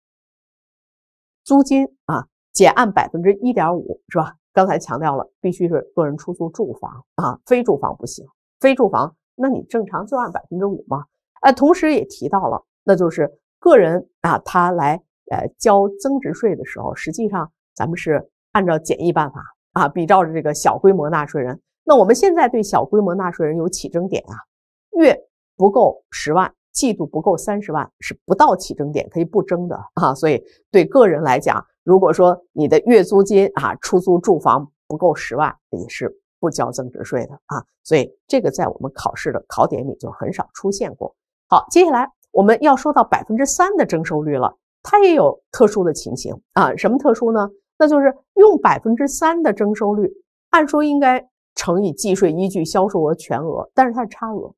租金啊，减按百分之一点五是吧？刚才强调了，必须是个人出租住房啊，非住房不行。非住房，那你正常就按百分之五嘛。呃，同时也提到了，那就是个人啊，他来呃交增值税的时候，实际上咱们是按照简易办法啊，比照着这个小规模纳税人。那我们现在对小规模纳税人有起征点啊，月不够十万。季度不够三十万是不到起征点，可以不征的啊。所以对个人来讲，如果说你的月租金啊出租住房不够十万，也是不交增值税的啊。所以这个在我们考试的考点里就很少出现过。好，接下来我们要说到百分之三的征收率了，它也有特殊的情形啊。什么特殊呢？那就是用百分之三的征收率，按说应该乘以计税依据销售额全额，但是它是差额。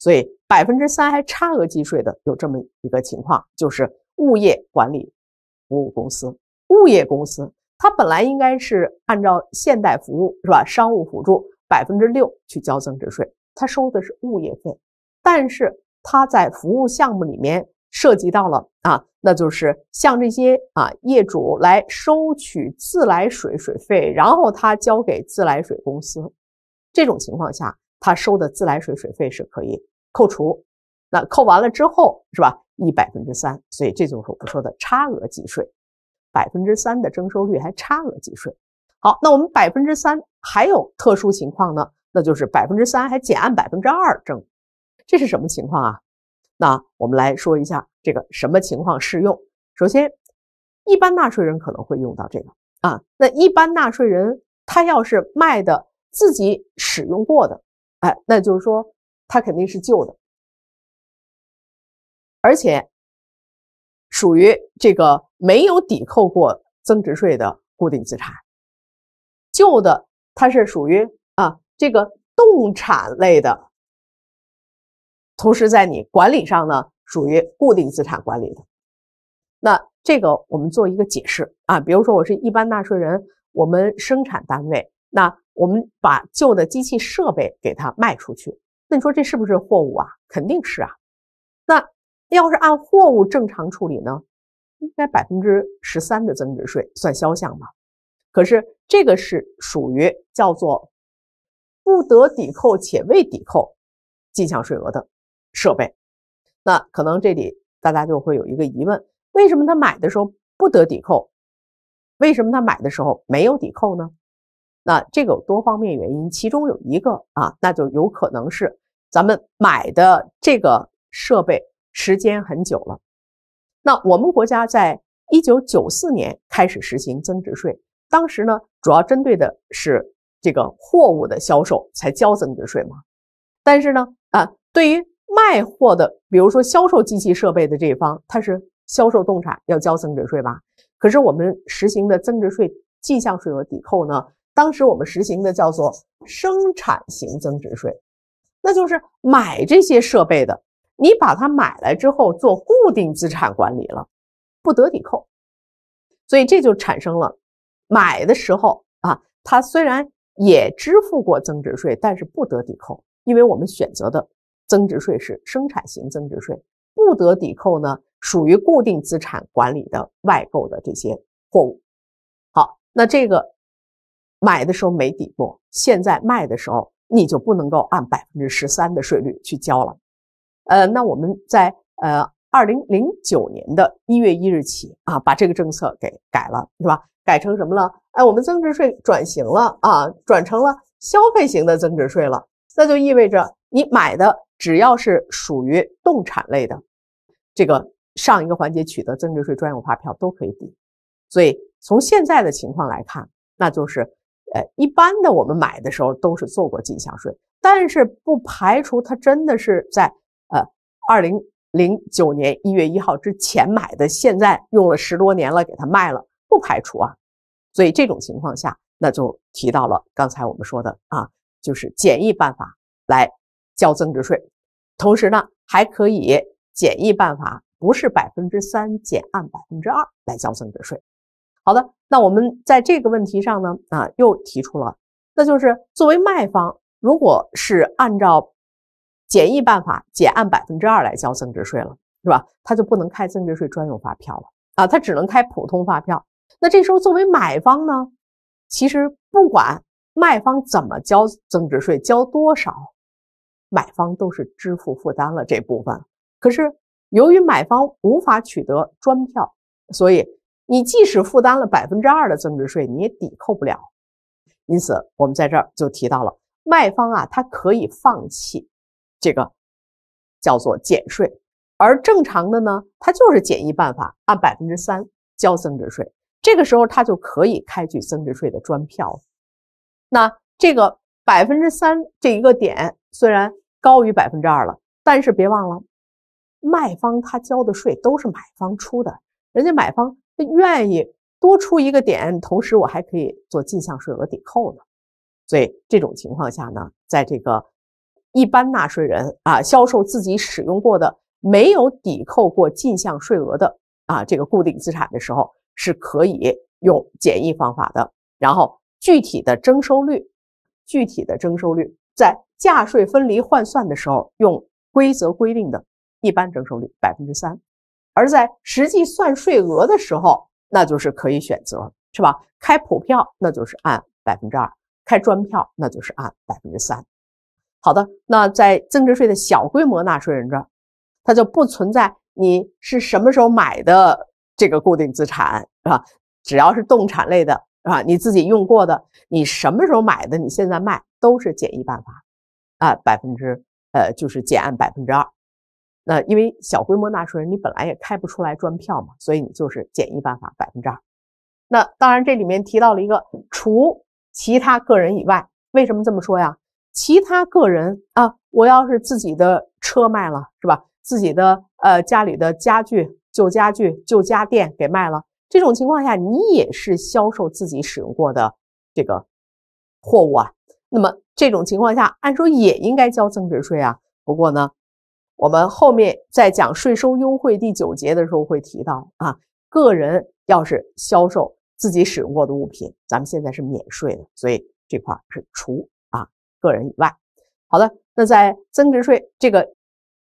所以百分之三还差额计税的有这么一个情况，就是物业管理服务公司、物业公司，它本来应该是按照现代服务是吧？商务辅助百分之六去交增值税，它收的是物业费，但是它在服务项目里面涉及到了啊，那就是像这些啊业主来收取自来水水费，然后他交给自来水公司，这种情况下，他收的自来水水费是可以。扣除，那扣完了之后是吧？一百分之三，所以这就是我们说的差额计税，百分之三的征收率还差额计税。好，那我们百分之三还有特殊情况呢，那就是百分之三还减按百分之二征，这是什么情况啊？那我们来说一下这个什么情况适用。首先，一般纳税人可能会用到这个啊。那一般纳税人他要是卖的自己使用过的，哎，那就是说。它肯定是旧的，而且属于这个没有抵扣过增值税的固定资产。旧的它是属于啊这个动产类的，同时在你管理上呢属于固定资产管理的。那这个我们做一个解释啊，比如说我是一般纳税人，我们生产单位，那我们把旧的机器设备给它卖出去。那你说这是不是货物啊？肯定是啊。那要是按货物正常处理呢，应该百分之十三的增值税算销项吧？可是这个是属于叫做不得抵扣且未抵扣进项税额的设备。那可能这里大家就会有一个疑问：为什么他买的时候不得抵扣？为什么他买的时候没有抵扣呢？那这个有多方面原因，其中有一个啊，那就有可能是。咱们买的这个设备时间很久了，那我们国家在一九九四年开始实行增值税，当时呢主要针对的是这个货物的销售才交增值税嘛。但是呢，啊，对于卖货的，比如说销售机器设备的这一方，他是销售动产要交增值税吧？可是我们实行的增值税进项税额抵扣呢，当时我们实行的叫做生产型增值税。那就是买这些设备的，你把它买来之后做固定资产管理了，不得抵扣。所以这就产生了，买的时候啊，它虽然也支付过增值税，但是不得抵扣，因为我们选择的增值税是生产型增值税，不得抵扣呢，属于固定资产管理的外购的这些货物。好，那这个买的时候没抵过，现在卖的时候。你就不能够按百分之十三的税率去交了，呃，那我们在呃二零零九年的一月一日起啊，把这个政策给改了，是吧？改成什么了？哎，我们增值税转型了啊，转成了消费型的增值税了。那就意味着你买的只要是属于动产类的，这个上一个环节取得增值税专用发票都可以抵。所以从现在的情况来看，那就是。呃，一般的我们买的时候都是做过进项税，但是不排除它真的是在呃二零零九年一月一号之前买的，现在用了十多年了，给它卖了，不排除啊。所以这种情况下，那就提到了刚才我们说的啊，就是简易办法来交增值税，同时呢还可以简易办法不是百分之三减按百分之二来交增值税。好的，那我们在这个问题上呢，啊，又提出了，那就是作为卖方，如果是按照简易办法减按百分之二来交增值税了，是吧？他就不能开增值税专用发票了，啊，他只能开普通发票。那这时候作为买方呢，其实不管卖方怎么交增值税，交多少，买方都是支付负担了这部分。可是由于买方无法取得专票，所以。你即使负担了百分之二的增值税，你也抵扣不了。因此，我们在这儿就提到了卖方啊，他可以放弃这个叫做减税，而正常的呢，他就是简易办法，按百分之三交增值税。这个时候，他就可以开具增值税的专票那这个百分之三这一个点虽然高于百分之二了，但是别忘了，卖方他交的税都是买方出的，人家买方。愿意多出一个点，同时我还可以做进项税额抵扣呢。所以这种情况下呢，在这个一般纳税人啊销售自己使用过的没有抵扣过进项税额的啊这个固定资产的时候，是可以用简易方法的。然后具体的征收率，具体的征收率在价税分离换算的时候，用规则规定的一般征收率百分之三。而在实际算税额的时候，那就是可以选择是吧？开普票那就是按百分之二，开专票那就是按百分之三。好的，那在增值税的小规模纳税人这儿，它就不存在你是什么时候买的这个固定资产是吧？只要是动产类的啊，你自己用过的，你什么时候买的，你现在卖都是简易办法啊，百分之呃就是减按百分之二。那因为小规模纳税人你本来也开不出来专票嘛，所以你就是简易办法百分之二。那当然，这里面提到了一个除其他个人以外，为什么这么说呀？其他个人啊，我要是自己的车卖了，是吧？自己的呃家里的家具、旧家具、旧家电给卖了，这种情况下你也是销售自己使用过的这个货物啊。那么这种情况下，按说也应该交增值税啊。不过呢。我们后面在讲税收优惠第九节的时候会提到啊，个人要是销售自己使用过的物品，咱们现在是免税的，所以这块是除啊个人以外。好的，那在增值税这个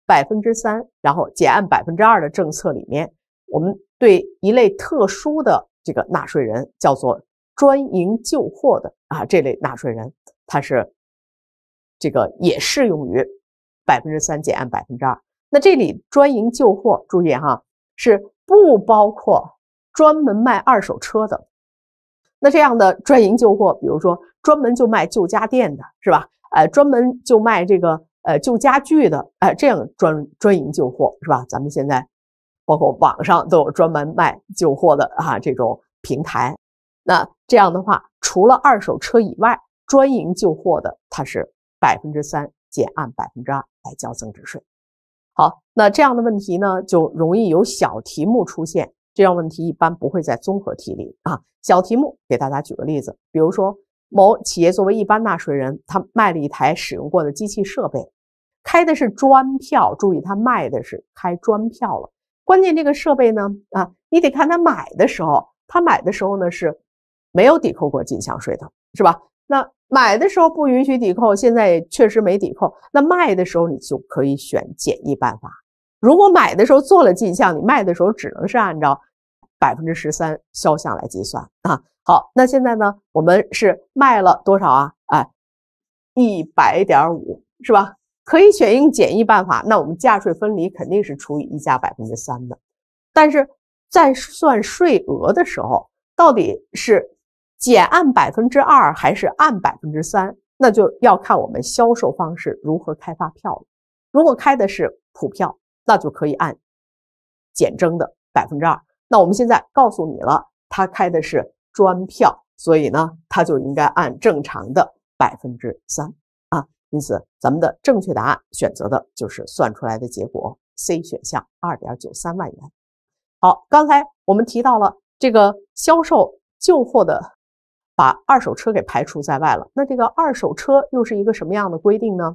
百分之三，然后减按百分之二的政策里面，我们对一类特殊的这个纳税人，叫做专营旧货的啊这类纳税人，他是这个也适用于。百分之三减按百分之二，那这里专营旧货，注意哈，是不包括专门卖二手车的。那这样的专营旧货，比如说专门就卖旧家电的，是吧？呃，专门就卖这个呃旧家具的，哎，这样专专营旧货是吧？咱们现在包括网上都有专门卖旧货的啊，这种平台。那这样的话，除了二手车以外，专营旧货的它是百分之三。减按百分之二来交增值税。好，那这样的问题呢，就容易有小题目出现。这样问题一般不会在综合题里啊。小题目给大家举个例子，比如说某企业作为一般纳税人，他卖了一台使用过的机器设备，开的是专票。注意，他卖的是开专票了。关键这个设备呢，啊，你得看他买的时候，他买的时候呢是没有抵扣过进项税的，是吧？那买的时候不允许抵扣，现在确实没抵扣。那卖的时候你就可以选简易办法。如果买的时候做了进项，你卖的时候只能是按照百分之十三销项来计算啊。好，那现在呢，我们是卖了多少啊？哎，一百点五是吧？可以选用简易办法。那我们价税分离肯定是除以一加百分之三的，但是在算税额的时候，到底是？减按百分之二还是按百分之三？那就要看我们销售方式如何开发票了。如果开的是普票，那就可以按减征的百分之二。那我们现在告诉你了，他开的是专票，所以呢，他就应该按正常的百分之三啊。因此，咱们的正确答案选择的就是算出来的结果，C 选项二点九三万元。好，刚才我们提到了这个销售旧货的。把二手车给排除在外了，那这个二手车又是一个什么样的规定呢？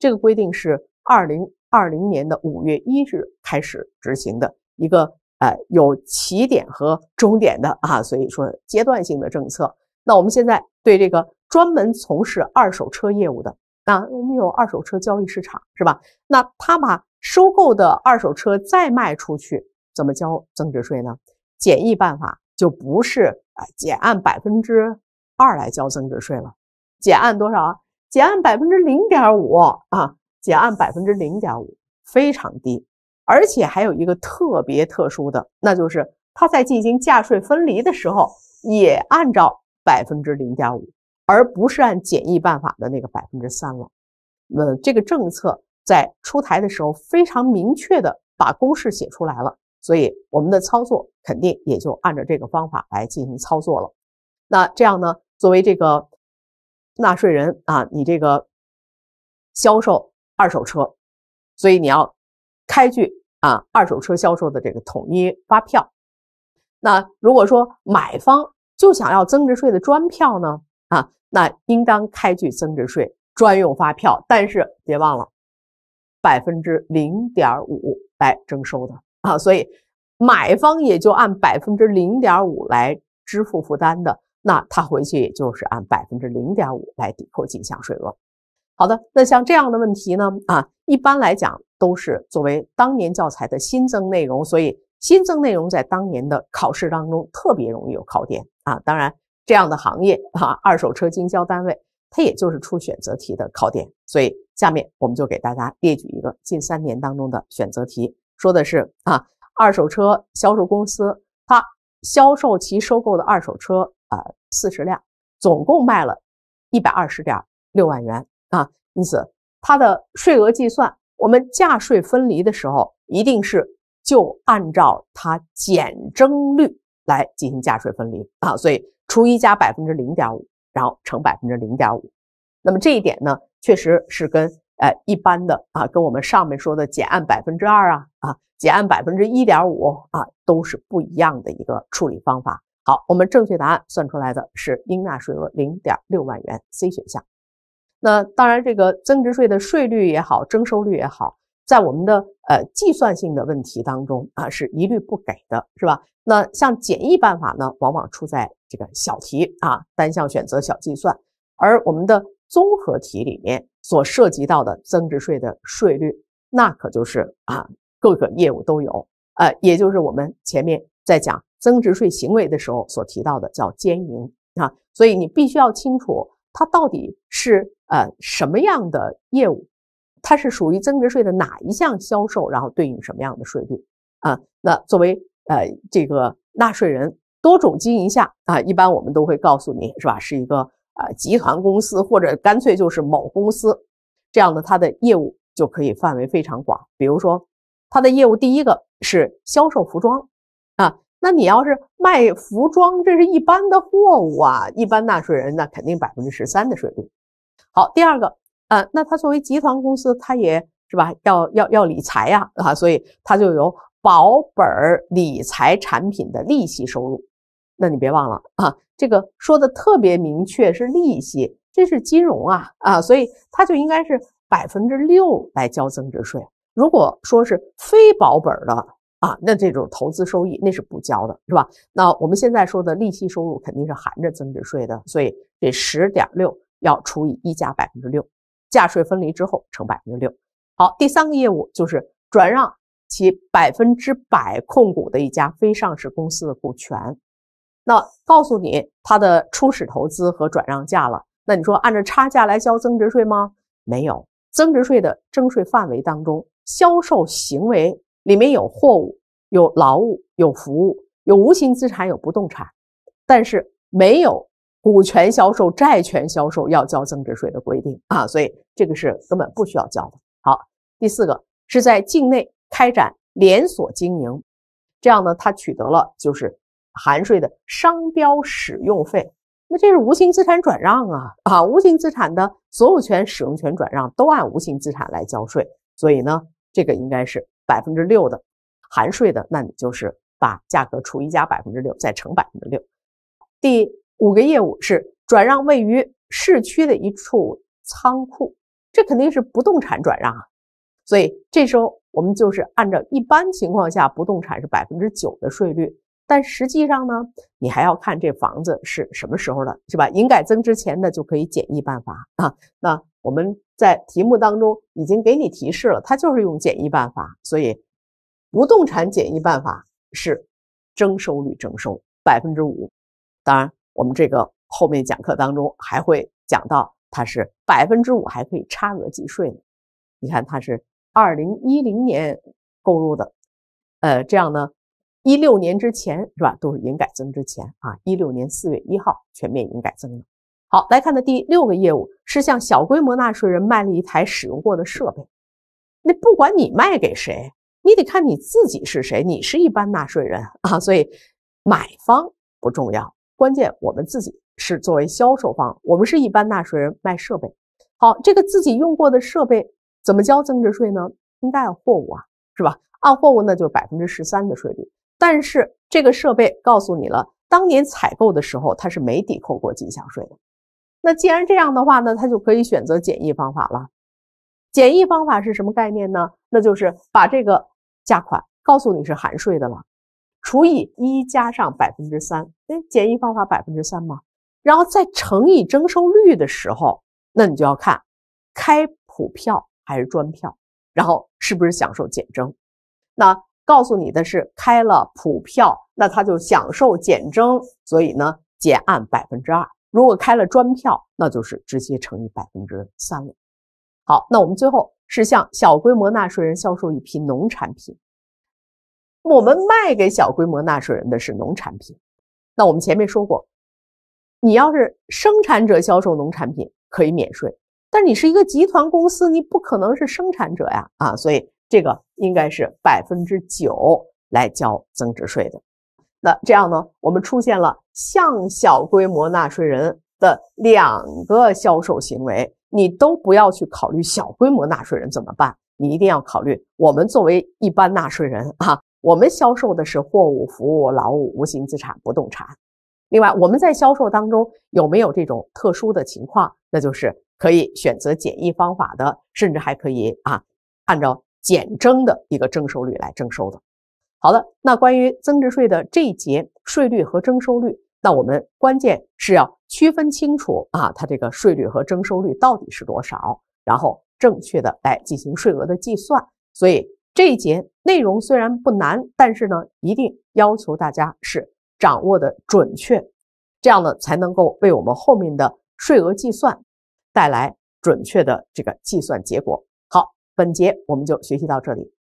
这个规定是二零二零年的五月一日开始执行的一个，呃，有起点和终点的啊，所以说阶段性的政策。那我们现在对这个专门从事二手车业务的，那我们有二手车交易市场是吧？那他把收购的二手车再卖出去，怎么交增值税呢？简易办法。就不是啊，减按百分之二来交增值税了，减按多少啊？减按百分之零点五啊，减按百分之零点五，非常低。而且还有一个特别特殊的，那就是它在进行价税分离的时候，也按照百分之零点五，而不是按简易办法的那个百分之三了。那这个政策在出台的时候非常明确的把公式写出来了。所以我们的操作肯定也就按照这个方法来进行操作了。那这样呢，作为这个纳税人啊，你这个销售二手车，所以你要开具啊二手车销售的这个统一发票。那如果说买方就想要增值税的专票呢，啊，那应当开具增值税专用发票，但是别忘了百分之零点五来征收的。啊，所以买方也就按百分之零点五来支付负担的，那他回去也就是按百分之零点五来抵扣进项税额。好的，那像这样的问题呢，啊，一般来讲都是作为当年教材的新增内容，所以新增内容在当年的考试当中特别容易有考点啊。当然，这样的行业啊，二手车经销单位，它也就是出选择题的考点。所以，下面我们就给大家列举一个近三年当中的选择题。说的是啊，二手车销售公司，它销售其收购的二手车啊四十辆，总共卖了，一百二十点六万元啊。因此，它的税额计算，我们价税分离的时候，一定是就按照它减征率来进行价税分离啊。所以除一加百分之零点五，然后乘百分之零点五。那么这一点呢，确实是跟。哎，一般的啊，跟我们上面说的减按百分之二啊，啊，减按百分之一点五啊，都是不一样的一个处理方法。好，我们正确答案算出来的是应纳税额零点六万元，C 选项。那当然，这个增值税的税率也好，征收率也好，在我们的呃计算性的问题当中啊，是一律不给的，是吧？那像简易办法呢，往往出在这个小题啊，单项选择小计算，而我们的。综合体里面所涉及到的增值税的税率，那可就是啊，各个业务都有，呃，也就是我们前面在讲增值税行为的时候所提到的叫兼营啊，所以你必须要清楚它到底是呃什么样的业务，它是属于增值税的哪一项销售，然后对应什么样的税率啊？那作为呃这个纳税人多种经营下啊，一般我们都会告诉你是吧，是一个。啊，集团公司或者干脆就是某公司，这样的它的业务就可以范围非常广。比如说，他的业务第一个是销售服装，啊，那你要是卖服装，这是一般的货物啊，一般纳税人那肯定百分之十三的税率。好，第二个，啊，那他作为集团公司，他也是吧，要要要理财呀，啊，所以他就有保本理财产品的利息收入。那你别忘了啊，这个说的特别明确是利息，这是金融啊啊，所以它就应该是百分之六来交增值税。如果说是非保本的啊，那这种投资收益那是不交的，是吧？那我们现在说的利息收入肯定是含着增值税的，所以这十点六要除以一加百分之六，价税分离之后乘百分之六。好，第三个业务就是转让其百分之百控股的一家非上市公司的股权。那告诉你他的初始投资和转让价了，那你说按照差价来交增值税吗？没有，增值税的征税范围当中，销售行为里面有货物、有劳务、有服务、有无形资产、有不动产，但是没有股权销售、债权销售要交增值税的规定啊，所以这个是根本不需要交的。好，第四个是在境内开展连锁经营，这样呢，他取得了就是。含税的商标使用费，那这是无形资产转让啊，啊，无形资产的所有权、使用权转让都按无形资产来交税，所以呢，这个应该是百分之六的含税的，那你就是把价格除一加百分之六，再乘百分之六。第五个业务是转让位于市区的一处仓库，这肯定是不动产转让啊，所以这时候我们就是按照一般情况下不动产是百分之九的税率。但实际上呢，你还要看这房子是什么时候的，是吧？营改增之前的就可以简易办法啊。那我们在题目当中已经给你提示了，它就是用简易办法，所以不动产简易办法是征收率征收百分之五。当然，我们这个后面讲课当中还会讲到，它是百分之五还可以差额计税呢。你看，它是二零一零年购入的，呃，这样呢。一六年之前是吧？都是营改增之前啊。一六年四月一号全面营改增了。好，来看的第六个业务是向小规模纳税人卖了一台使用过的设备。那不管你卖给谁，你得看你自己是谁。你是一般纳税人啊，所以买方不重要，关键我们自己是作为销售方，我们是一般纳税人卖设备。好，这个自己用过的设备怎么交增值税呢？应该有货物啊，是吧？按货物那就是百分之十三的税率。但是这个设备告诉你了，当年采购的时候它是没抵扣过进项税的。那既然这样的话呢，它就可以选择简易方法了。简易方法是什么概念呢？那就是把这个价款告诉你是含税的了，除以一加上百分之三。哎，简易方法百分之三嘛，然后再乘以征收率的时候，那你就要看开普票还是专票，然后是不是享受减征。那。告诉你的是开了普票，那他就享受减征，所以呢减按百分之二。如果开了专票，那就是直接乘以百分之三了。好，那我们最后是向小规模纳税人销售一批农产品。我们卖给小规模纳税人的是农产品。那我们前面说过，你要是生产者销售农产品可以免税，但你是一个集团公司，你不可能是生产者呀啊，所以。这个应该是百分之九来交增值税的。那这样呢，我们出现了向小规模纳税人的两个销售行为，你都不要去考虑小规模纳税人怎么办？你一定要考虑我们作为一般纳税人啊，我们销售的是货物、服务、劳务、无形资产、不动产。另外，我们在销售当中有没有这种特殊的情况？那就是可以选择简易方法的，甚至还可以啊，按照。减征的一个征收率来征收的。好的，那关于增值税的这一节税率和征收率，那我们关键是要区分清楚啊，它这个税率和征收率到底是多少，然后正确的来进行税额的计算。所以这一节内容虽然不难，但是呢，一定要求大家是掌握的准确，这样呢才能够为我们后面的税额计算带来准确的这个计算结果。本节我们就学习到这里。